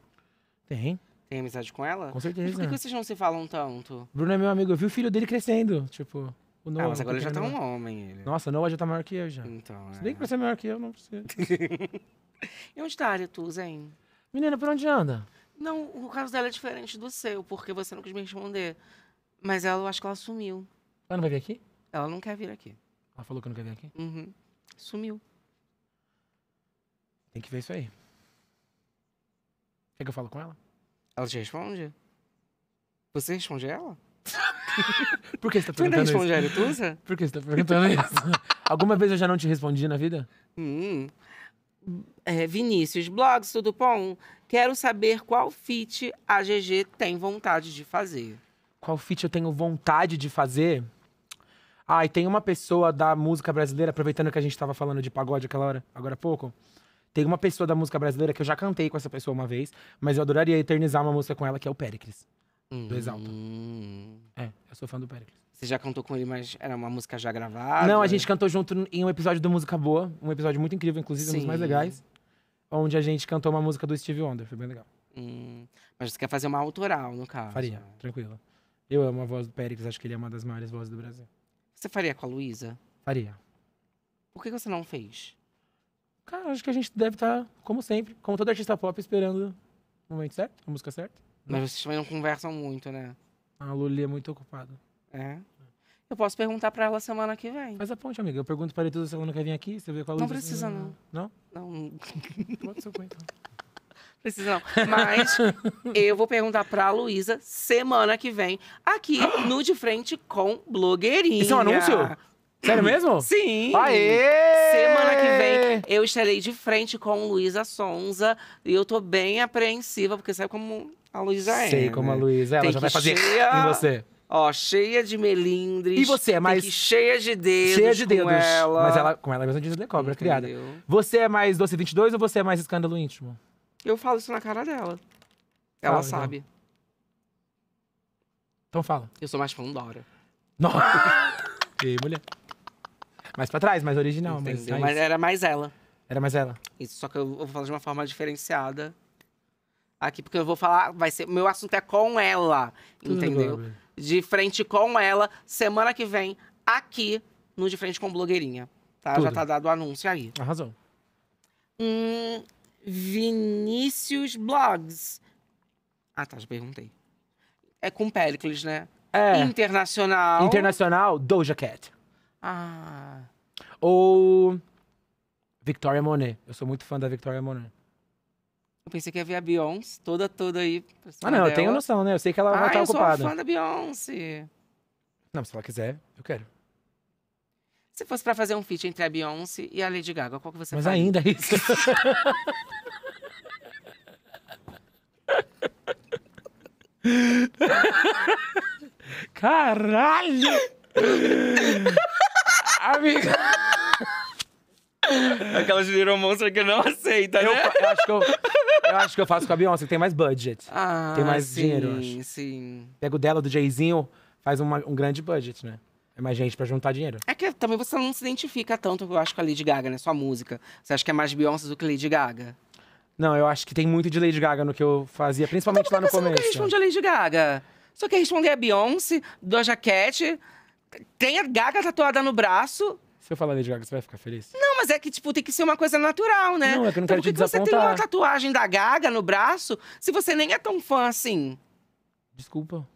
Tem. Tem amizade com ela? Com certeza. Mas por que vocês não se falam tanto? Bruno é meu amigo, eu vi o filho dele crescendo, tipo... O Noah, ah, mas agora ele já tá é um homem, ele. Nossa, o Noah já tá maior que eu, já. Então, é. Se bem que é. pra ser maior que eu, não precisa. e onde tá a Arituz, Zen? Menina, por onde anda? Não, o caso dela é diferente do seu, porque você não quis me responder. Mas ela, eu acho que ela sumiu. Ela não vai vir aqui? Ela não quer vir aqui. Ela falou que não quer vir aqui? Uhum. Sumiu. Tem que ver isso aí. Quer que eu falo com ela? Ela te responde? Você responde ela? Por que você tá perguntando tu não responde isso? a Eritusa? Por que você tá perguntando isso? Alguma vez eu já não te respondi na vida? Hum. É, Vinícius, blogs, tudo bom? Quero saber qual fit a GG tem vontade de fazer. Qual fit eu tenho vontade de fazer? Ah, e tem uma pessoa da música brasileira, aproveitando que a gente estava falando de pagode aquela hora, agora há pouco. Tem uma pessoa da música brasileira que eu já cantei com essa pessoa uma vez, mas eu adoraria eternizar uma música com ela, que é o Péricles, hum. do Exalto. É, eu sou fã do Péricles. Você já cantou com ele, mas era uma música já gravada? Não, a gente cantou junto em um episódio do Música Boa, um episódio muito incrível, inclusive, Sim. um dos mais legais, onde a gente cantou uma música do Steve Wonder, foi bem legal. Hum. Mas você quer fazer uma autoral, no caso? Faria, tranquilo. Eu amo a voz do Péricles, acho que ele é uma das maiores vozes do Brasil. Você faria com a Luísa? Faria. Por que você não fez? Cara, acho que a gente deve estar, tá, como sempre, como todo artista pop, esperando o momento certo, a música certa. Mas vocês também não conversam muito, né? A Luli é muito ocupada. É? Eu posso perguntar pra ela semana que vem. Faz a ponte, amiga. Eu pergunto para ele toda semana que vem aqui, você vê qual a Não precisa, não. Não? Não. Pode ser, então. Precisa não. Mas eu vou perguntar pra Luísa semana que vem, aqui no De Frente com Blogueirinha. Isso é um anúncio? Sério mesmo? Sim! Aê! Semana que vem eu estarei de frente com Luísa Sonza e eu tô bem apreensiva, porque sabe como a Luísa é. Sei como a né? Luísa é, ela Tem já vai fazer cheia- em você. Ó, cheia de melindres. E você é mais- cheia de dedos. Cheia de dedos. Com ela. Mas ela, com ela é mesma diz, de cobra, criada. Você é mais Doce 22 ou você é mais Escândalo Íntimo? Eu falo isso na cara dela. Ela Fala, sabe. Então fala. Eu sou mais fã da hora. Nossa! Ei, mulher. Mais pra trás, mais original. Mais, Mas era mais ela. Era mais ela. Isso, só que eu vou falar de uma forma diferenciada aqui, porque eu vou falar, vai ser, meu assunto é com ela, Tudo entendeu? De frente com ela, semana que vem, aqui no De Frente com Blogueirinha, tá? Já tá dado o anúncio aí. razão. Hum, Vinícius Blogs. Ah, tá, já perguntei. É com Pericles, né? É. Internacional. Internacional, Doja Cat. Ah. Ou. Victoria Monet. Eu sou muito fã da Victoria Monet. Eu pensei que ia ver a Beyoncé toda, toda aí. Ah, não, dela. eu tenho noção, né? Eu sei que ela ah, vai estar eu ocupada. Eu sou fã da Beyoncé. Não, se ela quiser, eu quero. Se fosse para fazer um feat entre a Beyoncé e a Lady Gaga, qual que você Mas ainda é isso. Caralho! Amiga! Aquela é Little Monster que não aceita, né? Eu, eu, acho que eu, eu acho que eu faço com a Beyoncé, que tem mais budget. Ah, tem mais sim, dinheiro, eu acho. sim. Pego dela, do Jayzinho, faz uma, um grande budget, né? É mais gente pra juntar dinheiro. É que também você não se identifica tanto, eu acho, com a Lady Gaga, né? Sua música. Você acha que é mais Beyoncé do que Lady Gaga? Não, eu acho que tem muito de Lady Gaga no que eu fazia, principalmente então, lá no começo. Você nunca responde a Lady Gaga. Só quer responder a Beyoncé, do Cat, tem a Gaga tatuada no braço. Se eu falar Lady Gaga, você vai ficar feliz? Não, mas é que, tipo, tem que ser uma coisa natural, né? Não, é que eu não então, quero te que você tem uma tatuagem da Gaga no braço se você nem é tão fã assim? Desculpa.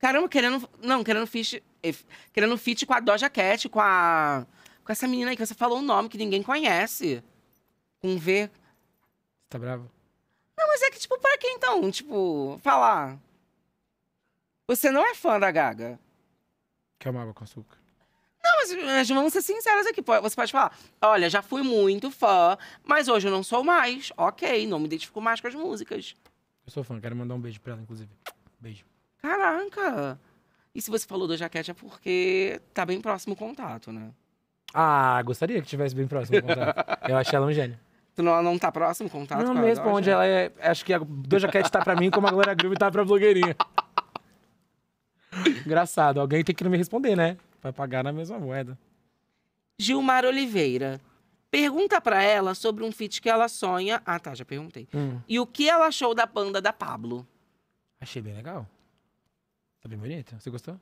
Caramba, querendo. Não, querendo fit. Eh, querendo fit com a Doja Cat, com a. Com essa menina aí que você falou um nome que ninguém conhece. Com V. Você tá bravo? Não, mas é que, tipo, pra que então? Tipo, falar. Você não é fã da Gaga. Quer uma água com açúcar? Não, mas, mas vamos ser sinceras aqui. Você pode falar: olha, já fui muito fã, mas hoje eu não sou mais. Ok, não me identifico mais com as músicas. Eu sou fã, quero mandar um beijo pra ela, inclusive. Beijo. Caraca! E se você falou do jaquete é porque tá bem próximo o contato, né? Ah, gostaria que tivesse bem próximo o contato. Eu achei ela um gênio. Tu não, não tá próximo o contato? Não, me onde Ela é. Acho que a do Cat tá pra mim como a Glória Groove tá pra blogueirinha. Engraçado. Alguém tem que não me responder, né? Vai pagar na mesma moeda. Gilmar Oliveira. Pergunta para ela sobre um feat que ela sonha. Ah, tá, já perguntei. Hum. E o que ela achou da banda da Pablo? Achei bem legal. Tá bem bonito. Você gostou?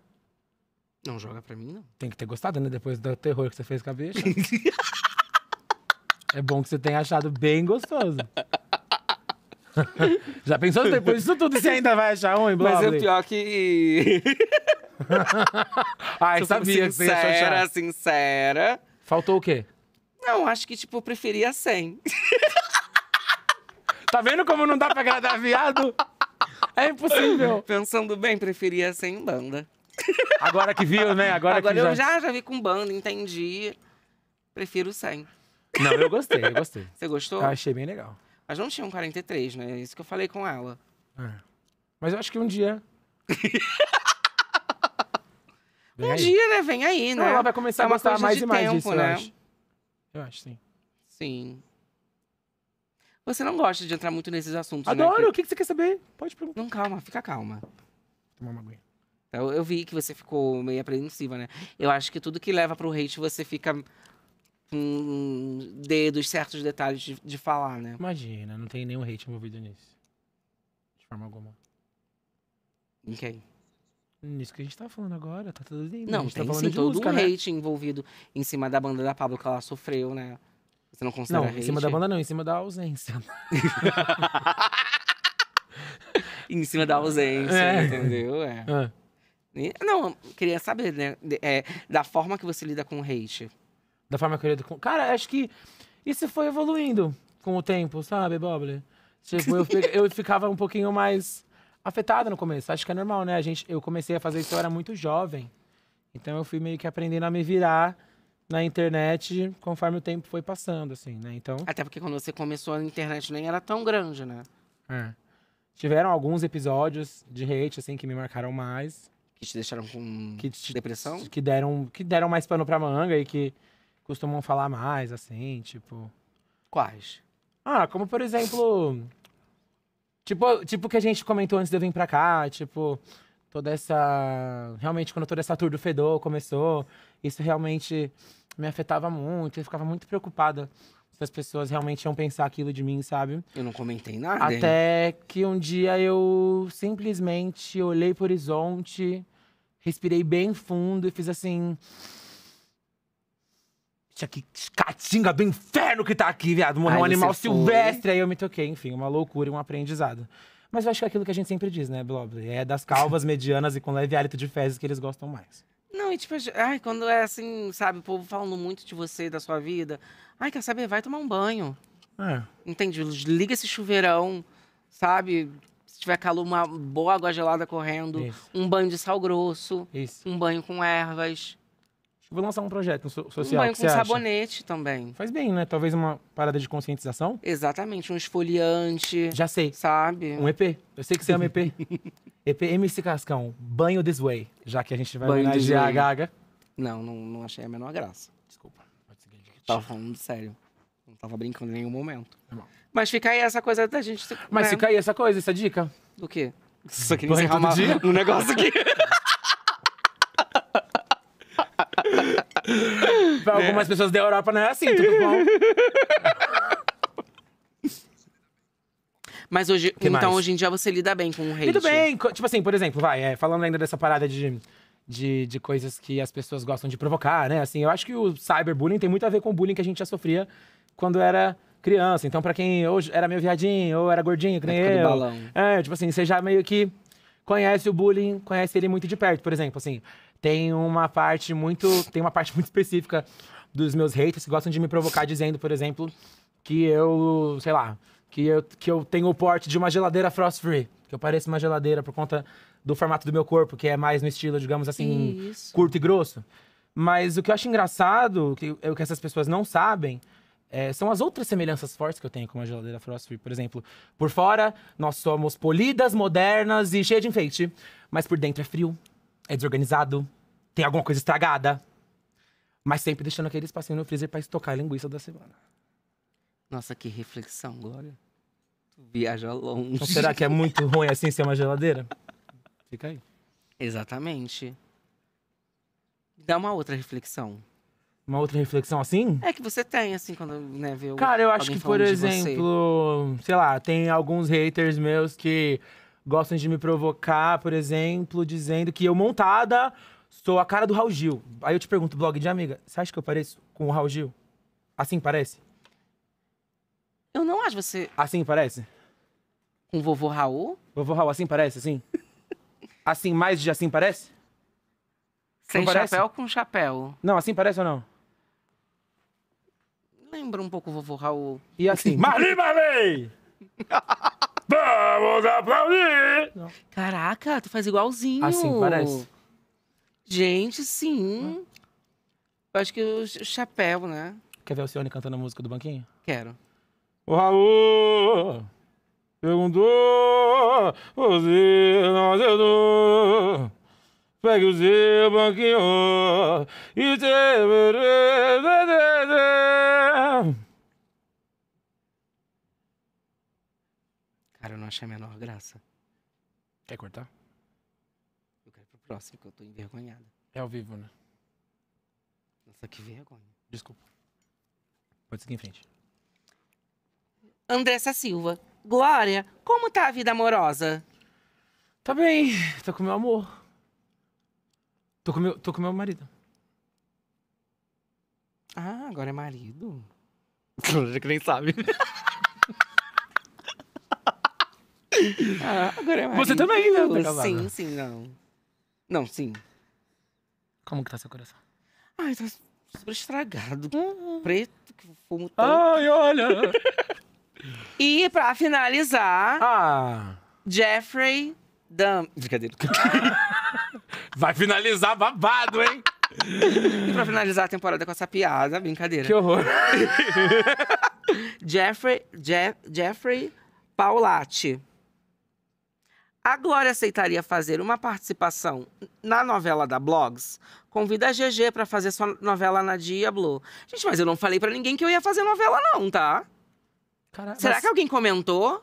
Não joga pra mim, não. Tem que ter gostado, né? Depois do terror que você fez com a bicha. é bom que você tenha achado bem gostoso. Já pensou depois disso tudo você ainda vai achar ruim, Mas é pior que. Ai, sabia que você ia achar. Sincera, sincera. Faltou o quê? Não, acho que, tipo, eu preferia 100. tá vendo como não dá pra agradar viado? É impossível. Pensando bem, preferia sem banda. Agora que viu, né? Agora, Agora que eu já... já já vi com banda, entendi. Prefiro sem. Não, eu gostei, eu gostei. Você gostou? Eu achei bem legal. Mas não tinha um 43, né? isso que eu falei com ela. É. Mas eu acho que um dia. um aí. dia, né? Vem aí, né? Não, ela vai começar é a mostrar mais e mais disso, né? eu acho. Eu acho, sim. Sim. Você não gosta de entrar muito nesses assuntos, né, Adoro, né? o que... que você quer saber? Pode perguntar. Não, calma, fica calma. Vou tomar uma aguinha. Eu, então, eu vi que você ficou meio apreensiva, né? Eu acho que tudo que leva pro hate você fica com dedos, certos detalhes de, de falar, né? Imagina, não tem nenhum hate envolvido nisso. De forma alguma. Em quem? Nisso que a gente tá falando agora, tá tudo lindo. Não, tá tem tá sim, todo música, um né? hate envolvido em cima da banda da Pablo que ela sofreu, né? Você não considera Não, em cima da banda não, em cima da ausência. em cima da ausência, é. entendeu? É. Ah. não, queria saber, né? é, da forma que você lida com o hate. Da forma que eu lido com. Cara, acho que isso foi evoluindo com o tempo, sabe, Bobble? Tipo, eu, eu ficava um pouquinho mais afetada no começo. Acho que é normal, né? A gente, eu comecei a fazer isso, eu era muito jovem. Então eu fui meio que aprendendo a me virar na internet conforme o tempo foi passando, assim, né? Então. Até porque quando você começou a internet nem era tão grande, né? É. Tiveram alguns episódios de hate, assim, que me marcaram mais. Que te deixaram com que te, depressão? Que deram, que deram mais pano pra manga e que costumam falar mais, assim, tipo. Quais? Ah, como por exemplo. tipo, tipo que a gente comentou antes de eu vir pra cá, tipo. Toda essa. Realmente, quando toda essa tour do Fedor começou, isso realmente me afetava muito. Eu ficava muito preocupada se as pessoas realmente iam pensar aquilo de mim, sabe? Eu não comentei nada. Até hein? que um dia eu simplesmente olhei pro horizonte, respirei bem fundo e fiz assim. Tinha que catinga do inferno que tá aqui, viado. Morreu um animal silvestre. Foi. Aí eu me toquei, enfim, uma loucura e um aprendizado. Mas eu acho que é aquilo que a gente sempre diz, né, Blob? É das calvas medianas e com leve hálito de fezes que eles gostam mais. Não, e tipo, ai, quando é assim, sabe, o povo falando muito de você e da sua vida. Ai, quer saber? Vai tomar um banho. É. Entende? Liga esse chuveirão, sabe? Se tiver calor, uma boa água gelada correndo. Isso. Um banho de sal grosso. Isso. Um banho com ervas. Vou lançar um projeto no social. Um banho com sabonete acha? também. Faz bem, né? Talvez uma parada de conscientização. Exatamente, um esfoliante. Já sei. Sabe? Um EP. Eu sei que você ama EP. EP MC Cascão, Banho This Way, já que a gente vai Banho homenagear a Gaga. Não, não, não achei a menor graça. Desculpa. Tava falando sério. Não tava brincando em nenhum momento. Mas fica aí essa coisa da gente. Mas né? fica aí essa coisa, essa dica. Do quê? Só que nem encerrar dia? um negócio aqui. pra algumas é. pessoas da Europa não é assim, tudo bom. Mas hoje. Que então, mais? hoje em dia você lida bem com o hate. Lido bem. Tipo assim, por exemplo, vai, é, falando ainda dessa parada de, de, de coisas que as pessoas gostam de provocar, né? Assim, eu acho que o cyberbullying tem muito a ver com o bullying que a gente já sofria quando era criança. Então, para quem hoje era meio viadinho ou era gordinho, que nem eu. Balão. É, tipo assim, você já meio que conhece o bullying, conhece ele muito de perto, por exemplo, assim. Tem uma parte muito, tem uma parte muito específica dos meus haters que gostam de me provocar dizendo, por exemplo, que eu, sei lá, que eu, que eu tenho o porte de uma geladeira frost-free. Que eu pareço uma geladeira por conta do formato do meu corpo, que é mais no estilo, digamos assim, Isso. curto e grosso. Mas o que eu acho engraçado, que, é o que essas pessoas não sabem, é, são as outras semelhanças fortes que eu tenho com uma geladeira frost free por exemplo. Por fora, nós somos polidas, modernas e cheias de enfeite. Mas por dentro é frio, é desorganizado, tem alguma coisa estragada. Mas sempre deixando aquele espacinho no freezer para estocar a linguiça da semana. Nossa, que reflexão, Glória. Tu viaja longe. Então, será que é muito ruim assim ser uma geladeira? Fica aí. Exatamente. Dá uma outra reflexão. Uma outra reflexão assim? É que você tem, assim, quando né, vê Cara, eu acho que, por exemplo, sei lá, tem alguns haters meus que gostam de me provocar, por exemplo, dizendo que eu montada sou a cara do Raul Gil. Aí eu te pergunto, blog de amiga, você acha que eu pareço com o Raul Gil? Assim parece? Eu não acho você Assim parece? com vovô Raul. Vovô Raul, assim parece, assim? assim, mais de assim parece? Sem parece? chapéu com chapéu. Não, assim parece ou não? Lembra um pouco o vovô Raul. E assim? Marli Marley! Vamos aplaudir! Não. Caraca, tu faz igualzinho. Assim parece? Gente, sim. Hum. Eu acho que o chapéu, né? Quer ver o Cione cantando a música do banquinho? Quero. O Raul perguntou, você não acertou. Pegue o seu banquinho e te... Cara, eu não achei a menor graça. Quer cortar? Eu quero ir pro próximo, que eu tô envergonhada. É ao vivo, né? Nossa, que vergonha. Desculpa. Pode seguir em frente. Andressa Silva. Glória, como tá a vida amorosa? Tá bem, tô com meu amor. Tô com meu, tô com meu marido. Ah, agora é marido? Lógico que nem sabe. ah, agora é marido. Você também, né? Tá sim, sim, não. Não, sim. Como que tá seu coração? Ai, tá super estragado. Uhum. Preto, que fumo tanto. Ai, olha! E pra finalizar, Ah. Jeffrey Dam. Brincadeira. Vai finalizar babado, hein? E pra finalizar a temporada com essa piada, brincadeira. Que horror. Jeffrey, Jeff, Jeffrey Paulatti. A Glória aceitaria fazer uma participação na novela da Blogs? Convida a GG pra fazer sua novela na Diablo. Gente, mas eu não falei pra ninguém que eu ia fazer novela, não, tá? Será mas... que alguém comentou?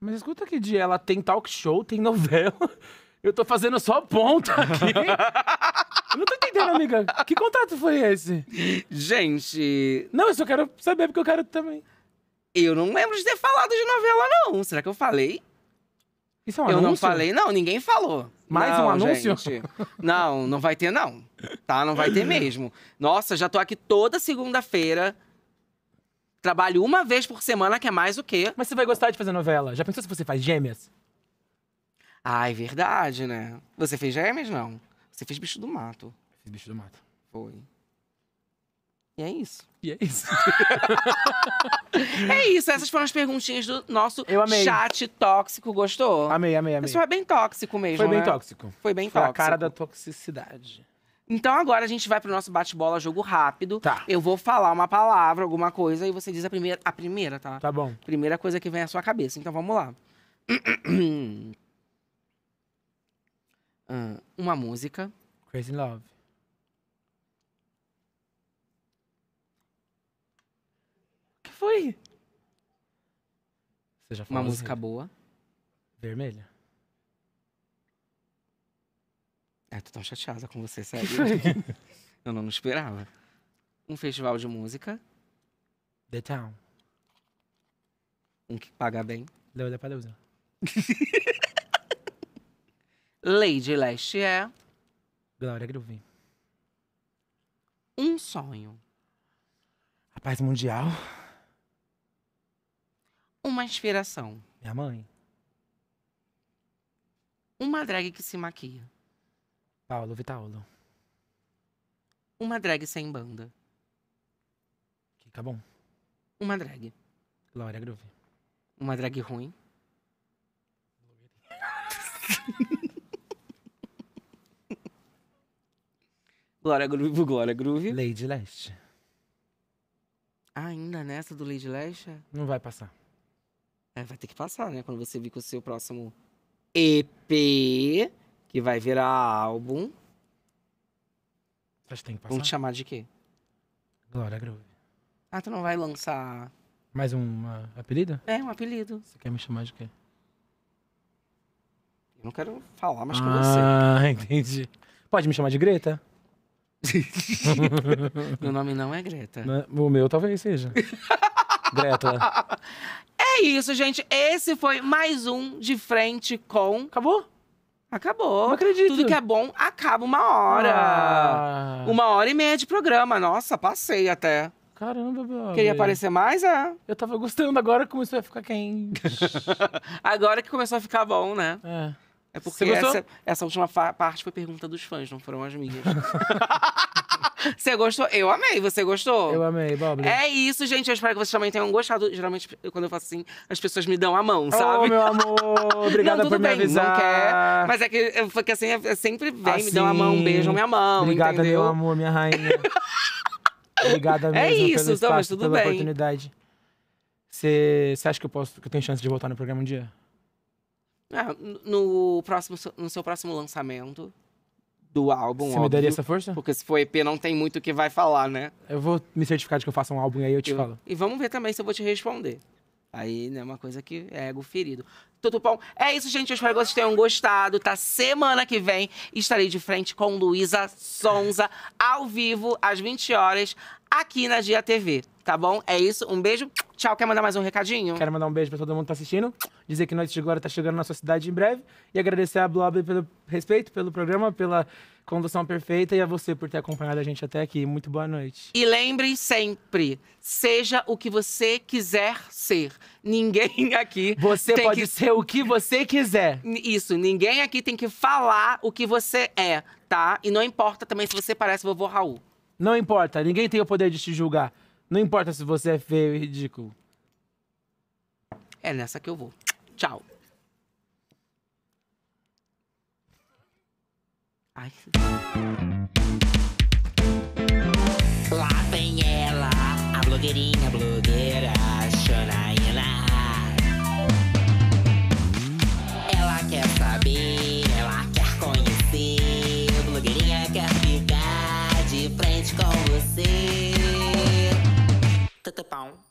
Mas escuta que dia ela tem talk show, tem novela. Eu tô fazendo só ponta aqui. eu não tô entendendo, amiga. Que contrato foi esse? Gente. Não, eu só quero saber porque eu quero também. Eu não lembro de ter falado de novela, não. Será que eu falei? Isso é um eu anúncio? não falei, não, ninguém falou. Mais não, um anúncio? Gente, não, não vai ter, não. Tá? Não vai ter mesmo. Nossa, já tô aqui toda segunda-feira Trabalho uma vez por semana, que é mais o quê? Mas você vai gostar de fazer novela. Já pensou se você faz gêmeas? Ah, é verdade, né? Você fez gêmeas? Não. Você fez bicho do mato. Fiz bicho do mato. Foi. E é isso. E é isso. é isso. Essas foram as perguntinhas do nosso chat tóxico. Gostou? Amei, amei, amei. Isso foi bem tóxico mesmo. Foi bem né? tóxico. Foi bem Foi tóxico. A cara da toxicidade. Então agora a gente vai pro nosso bate-bola, jogo rápido. Tá. Eu vou falar uma palavra, alguma coisa, e você diz a primeira. A primeira, tá? Tá bom. Primeira coisa que vem à sua cabeça. Então vamos lá. Ah, uma música. Crazy Love. O que foi? Você já falou Uma música boa. Vermelha. É, tô tão chateada com você, sério. eu não esperava. Um festival de música. The Town. Um que paga bem. Leoda Palusa. Lady Leste é. Glória Groove. Um sonho. A paz mundial. Uma inspiração. Minha mãe. Uma drag que se maquia. Paulo Vitaolo. Uma drag sem banda. Fica bom. Uma drag. Glória Groove. Uma drag ruim. Glória Groove, Glória Groove. Lady Leste. Ainda nessa do Lady Leste? Não vai passar. É, vai ter que passar, né? Quando você vir com o seu próximo EP que vai virar álbum. Acho tem que passar. Vamos te chamar de quê? Glória Groove. Ah, tu não vai lançar. Mais um ah, apelido? É, um apelido. Você quer me chamar de quê? Eu não quero falar mais ah, com você. Ah, entendi. Pode me chamar de Greta? meu nome não é Greta. É? o meu talvez seja. Greta. É isso, gente. Esse foi mais um De Frente com. Acabou? Acabou. Não acredito. Tudo que é bom acaba uma hora. Ah. Uma hora e meia de programa. Nossa, passei até. Caramba, meu Queria aparecer mais? É. Eu tava gostando, agora começou a ficar quente. agora que começou a ficar bom, né? É. É porque essa, essa última parte foi pergunta dos fãs, não foram as minhas. Você gostou? Eu amei. Você gostou? Eu amei, Bob. É isso, gente. Eu espero que vocês também tenham gostado. Geralmente, quando eu faço assim, as pessoas me dão a mão, sabe? Oh, meu amor! Obrigada não, por bem, me avisar. Não quer, mas é que, é que assim, é, sempre vem, assim, me dão a mão, assim. beijam minha mão, Obrigada, entendeu? meu amor, minha rainha. Obrigada é mesmo é isso, pelo espaço, mas tudo pela bem. oportunidade. Você acha que eu, posso, que eu tenho chance de voltar no programa um dia? Ah, no, próximo, no seu próximo lançamento do álbum. Você óbvio, me daria essa força? Porque se for EP, não tem muito o que vai falar, né? Eu vou me certificar de que eu faço um álbum e aí eu te eu... falo. E vamos ver também se eu vou te responder. Aí, né, uma coisa que é ego ferido. Tudo bom. é isso, gente. Eu espero que vocês tenham gostado, tá? Semana que vem estarei de frente com Luísa Sonza, ao vivo, às 20 horas, aqui na Dia TV, tá bom? É isso, um beijo. Tchau, quer mandar mais um recadinho? Quero mandar um beijo pra todo mundo que tá assistindo, dizer que Noite de Glória tá chegando na sua cidade em breve e agradecer a Blob pelo respeito, pelo programa, pela Condução é perfeita e a você por ter acompanhado a gente até aqui. Muito boa noite. E lembre sempre, seja o que você quiser ser. Ninguém aqui. Você pode que... ser o que você quiser. Isso, ninguém aqui tem que falar o que você é, tá? E não importa também se você parece vovô Raul. Não importa, ninguém tem o poder de te julgar. Não importa se você é feio e ridículo. É nessa que eu vou. Tchau. Lá vem ela, a blogueirinha, blogueira, Xanaína. Ela quer saber, ela quer conhecer. Blogueirinha quer ficar de frente com você. Tutupão.